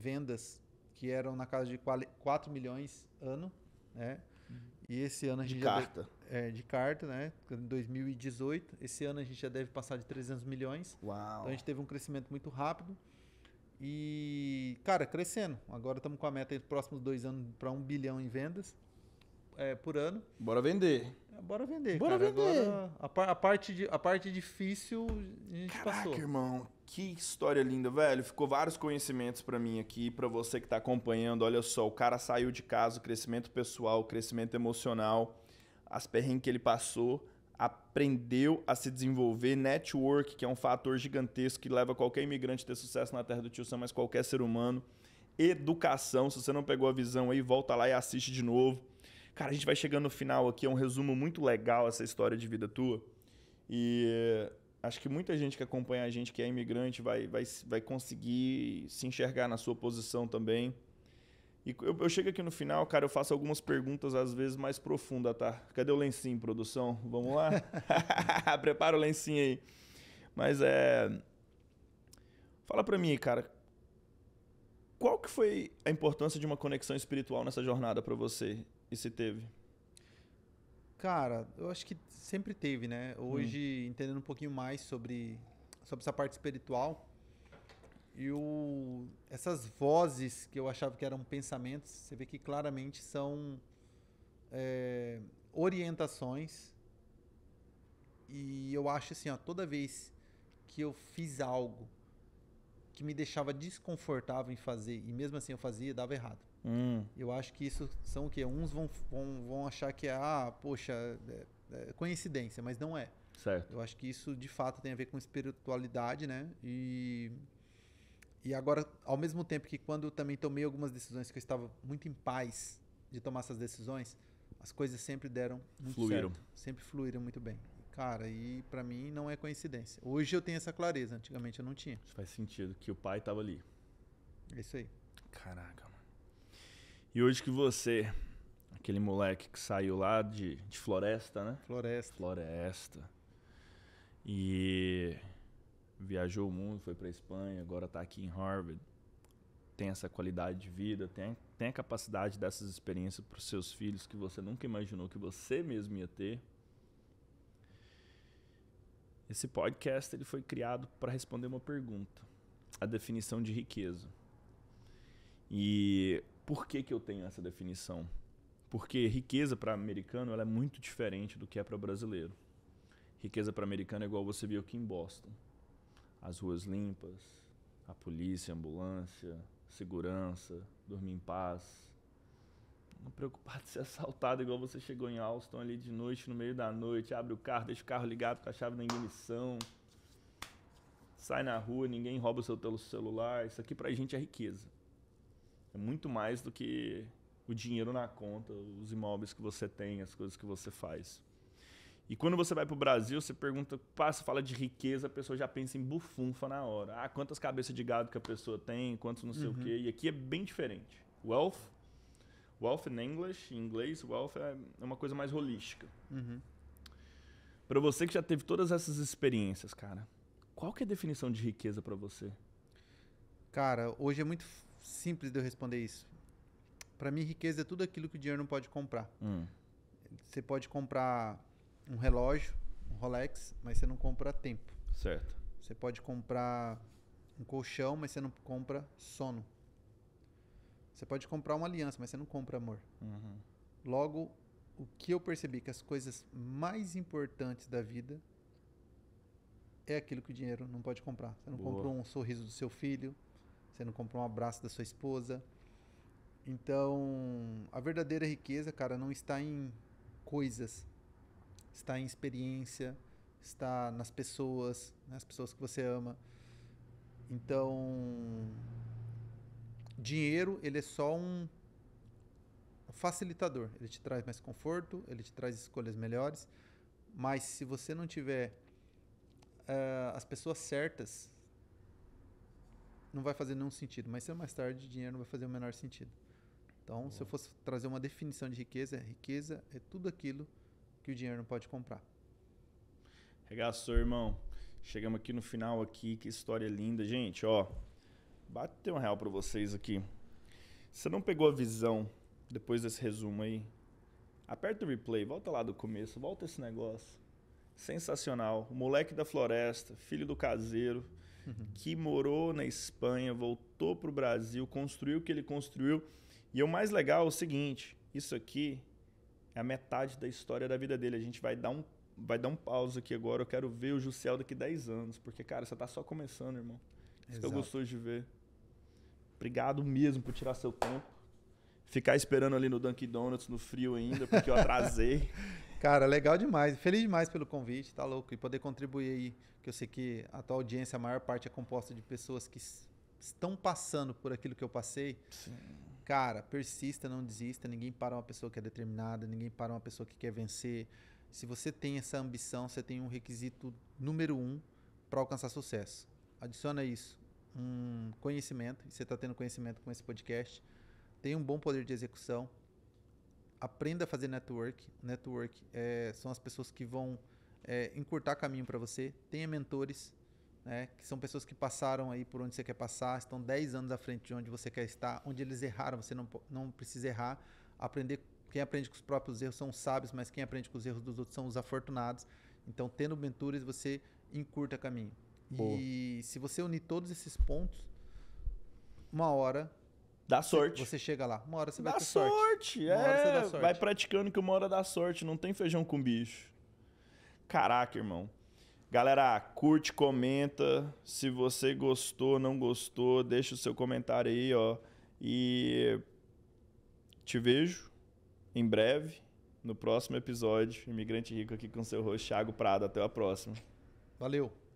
vendas que eram na casa de 4 milhões ano, né? Uhum. E esse ano a gente de carta. Deve, é, de carta, né? Em 2018, esse ano a gente já deve passar de 300 milhões. Uau. Então a gente teve um crescimento muito rápido. E, cara, crescendo. Agora estamos com a meta dos próximos dois anos para um bilhão em vendas é, por ano. Bora vender. É, bora vender. Bora cara. vender. Agora, a, a, parte de, a parte difícil a gente Caraca, passou. irmão. Que história linda, velho. Ficou vários conhecimentos para mim aqui, para você que está acompanhando. Olha só, o cara saiu de casa, crescimento pessoal, crescimento emocional, as perrengues que ele passou, aprendeu a se desenvolver, network, que é um fator gigantesco que leva qualquer imigrante a ter sucesso na terra do tio Sam, mas qualquer ser humano. Educação, se você não pegou a visão aí, volta lá e assiste de novo. Cara, a gente vai chegando no final aqui, é um resumo muito legal essa história de vida tua. E acho que muita gente que acompanha a gente, que é imigrante, vai, vai, vai conseguir se enxergar na sua posição também. E eu, eu chego aqui no final, cara, eu faço algumas perguntas às vezes mais profundas, tá? Cadê o lencinho, produção? Vamos lá? <laughs> Prepara o lencinho aí. Mas é. Fala pra mim, cara. Qual que foi a importância de uma conexão espiritual nessa jornada para você? E se teve? Cara, eu acho que sempre teve, né? Hoje, hum. entendendo um pouquinho mais sobre, sobre essa parte espiritual, e o, essas vozes que eu achava que eram pensamentos, você vê que claramente são é, orientações. E eu acho assim, ó, toda vez que eu fiz algo que me deixava desconfortável em fazer, e mesmo assim eu fazia, dava errado. Hum. Eu acho que isso são o quê? Uns vão, vão, vão achar que é, ah, poxa, é, é coincidência, mas não é. Certo. Eu acho que isso de fato tem a ver com espiritualidade, né? E, e agora, ao mesmo tempo que quando eu também tomei algumas decisões que eu estava muito em paz de tomar essas decisões, as coisas sempre deram muito fluíram. certo. Sempre fluíram muito bem. Cara, e para mim não é coincidência. Hoje eu tenho essa clareza, antigamente eu não tinha. Faz sentido que o pai estava ali. É isso aí. Caraca. E hoje que você, aquele moleque que saiu lá de, de floresta, né? Floresta. Floresta. E viajou o mundo, foi para Espanha, agora está aqui em Harvard. Tem essa qualidade de vida, tem, tem a capacidade dessas experiências para os seus filhos que você nunca imaginou que você mesmo ia ter. Esse podcast ele foi criado para responder uma pergunta: a definição de riqueza. E por que, que eu tenho essa definição? Porque riqueza para americano é muito diferente do que é para brasileiro. Riqueza para americano é igual você viu aqui em Boston. As ruas limpas, a polícia, a ambulância, segurança, dormir em paz. Não preocupado de ser é assaltado igual você chegou em Alston ali de noite, no meio da noite, abre o carro, deixa o carro ligado com a chave da ignição. Sai na rua, ninguém rouba o seu celular. Isso aqui pra gente é riqueza. É muito mais do que o dinheiro na conta, os imóveis que você tem, as coisas que você faz. E quando você vai para o Brasil, você pergunta, passa, fala de riqueza, a pessoa já pensa em bufunfa na hora. Ah, quantas cabeças de gado que a pessoa tem, quantos não sei uhum. o quê. E aqui é bem diferente. Wealth, wealth in English, em inglês, wealth é uma coisa mais holística. Uhum. Para você que já teve todas essas experiências, cara, qual que é a definição de riqueza para você? Cara, hoje é muito simples de eu responder isso. Para mim, riqueza é tudo aquilo que o dinheiro não pode comprar. Hum. Você pode comprar um relógio, um Rolex, mas você não compra tempo. Certo. Você pode comprar um colchão, mas você não compra sono. Você pode comprar uma aliança, mas você não compra amor. Uhum. Logo, o que eu percebi que as coisas mais importantes da vida é aquilo que o dinheiro não pode comprar. Você não Boa. compra um sorriso do seu filho, você não comprou um abraço da sua esposa. Então, a verdadeira riqueza, cara, não está em coisas, está em experiência, está nas pessoas, nas né, pessoas que você ama. Então, dinheiro, ele é só um facilitador. Ele te traz mais conforto, ele te traz escolhas melhores. Mas se você não tiver uh, as pessoas certas, não vai fazer nenhum sentido. Mas é mais tarde, dinheiro não vai fazer o menor sentido. Então, se eu fosse trazer uma definição de riqueza, é riqueza é tudo aquilo que o dinheiro não pode comprar. Regaçou, irmão. Chegamos aqui no final aqui, que história linda, gente, ó. Bateu um real para vocês aqui. Você não pegou a visão depois desse resumo aí? Aperta o replay, volta lá do começo, volta esse negócio. Sensacional. O moleque da floresta, filho do caseiro, uhum. que morou na Espanha, voltou para o Brasil, construiu o que ele construiu. E o mais legal é o seguinte: isso aqui é a metade da história da vida dele. A gente vai dar um, vai dar um pausa aqui agora. Eu quero ver o Juscel daqui 10 anos. Porque, cara, você tá só começando, irmão. Isso que eu gostoso de ver. Obrigado mesmo por tirar seu tempo. Ficar esperando ali no Dunkin' Donuts no frio ainda, porque eu atrasei. <laughs> Cara, legal demais. Feliz demais pelo convite, tá louco? E poder contribuir aí, que eu sei que a tua audiência, a maior parte é composta de pessoas que estão passando por aquilo que eu passei. Sim. Cara, persista, não desista. Ninguém para uma pessoa que é determinada, ninguém para uma pessoa que quer vencer. Se você tem essa ambição, você tem um requisito número um para alcançar sucesso. Adiciona isso, um conhecimento, e você está tendo conhecimento com esse podcast, tem um bom poder de execução, aprenda a fazer network. Network é, são as pessoas que vão é, encurtar caminho para você. Tenha mentores, né, que são pessoas que passaram aí por onde você quer passar, estão 10 anos à frente de onde você quer estar, onde eles erraram, você não, não precisa errar. Aprender, quem aprende com os próprios erros são os sábios, mas quem aprende com os erros dos outros são os afortunados. Então, tendo mentores, você encurta caminho. Boa. E se você unir todos esses pontos, uma hora Dá sorte. Você chega lá, uma hora você vai dá ter sorte. sorte. Uma é, hora você é, dá sorte. Vai praticando que uma hora dá sorte, não tem feijão com bicho. Caraca, irmão. Galera, curte, comenta. Se você gostou, não gostou, deixa o seu comentário aí, ó. E te vejo em breve no próximo episódio. Imigrante Rico aqui com seu rosto, Thiago Prado. Até a próxima. Valeu.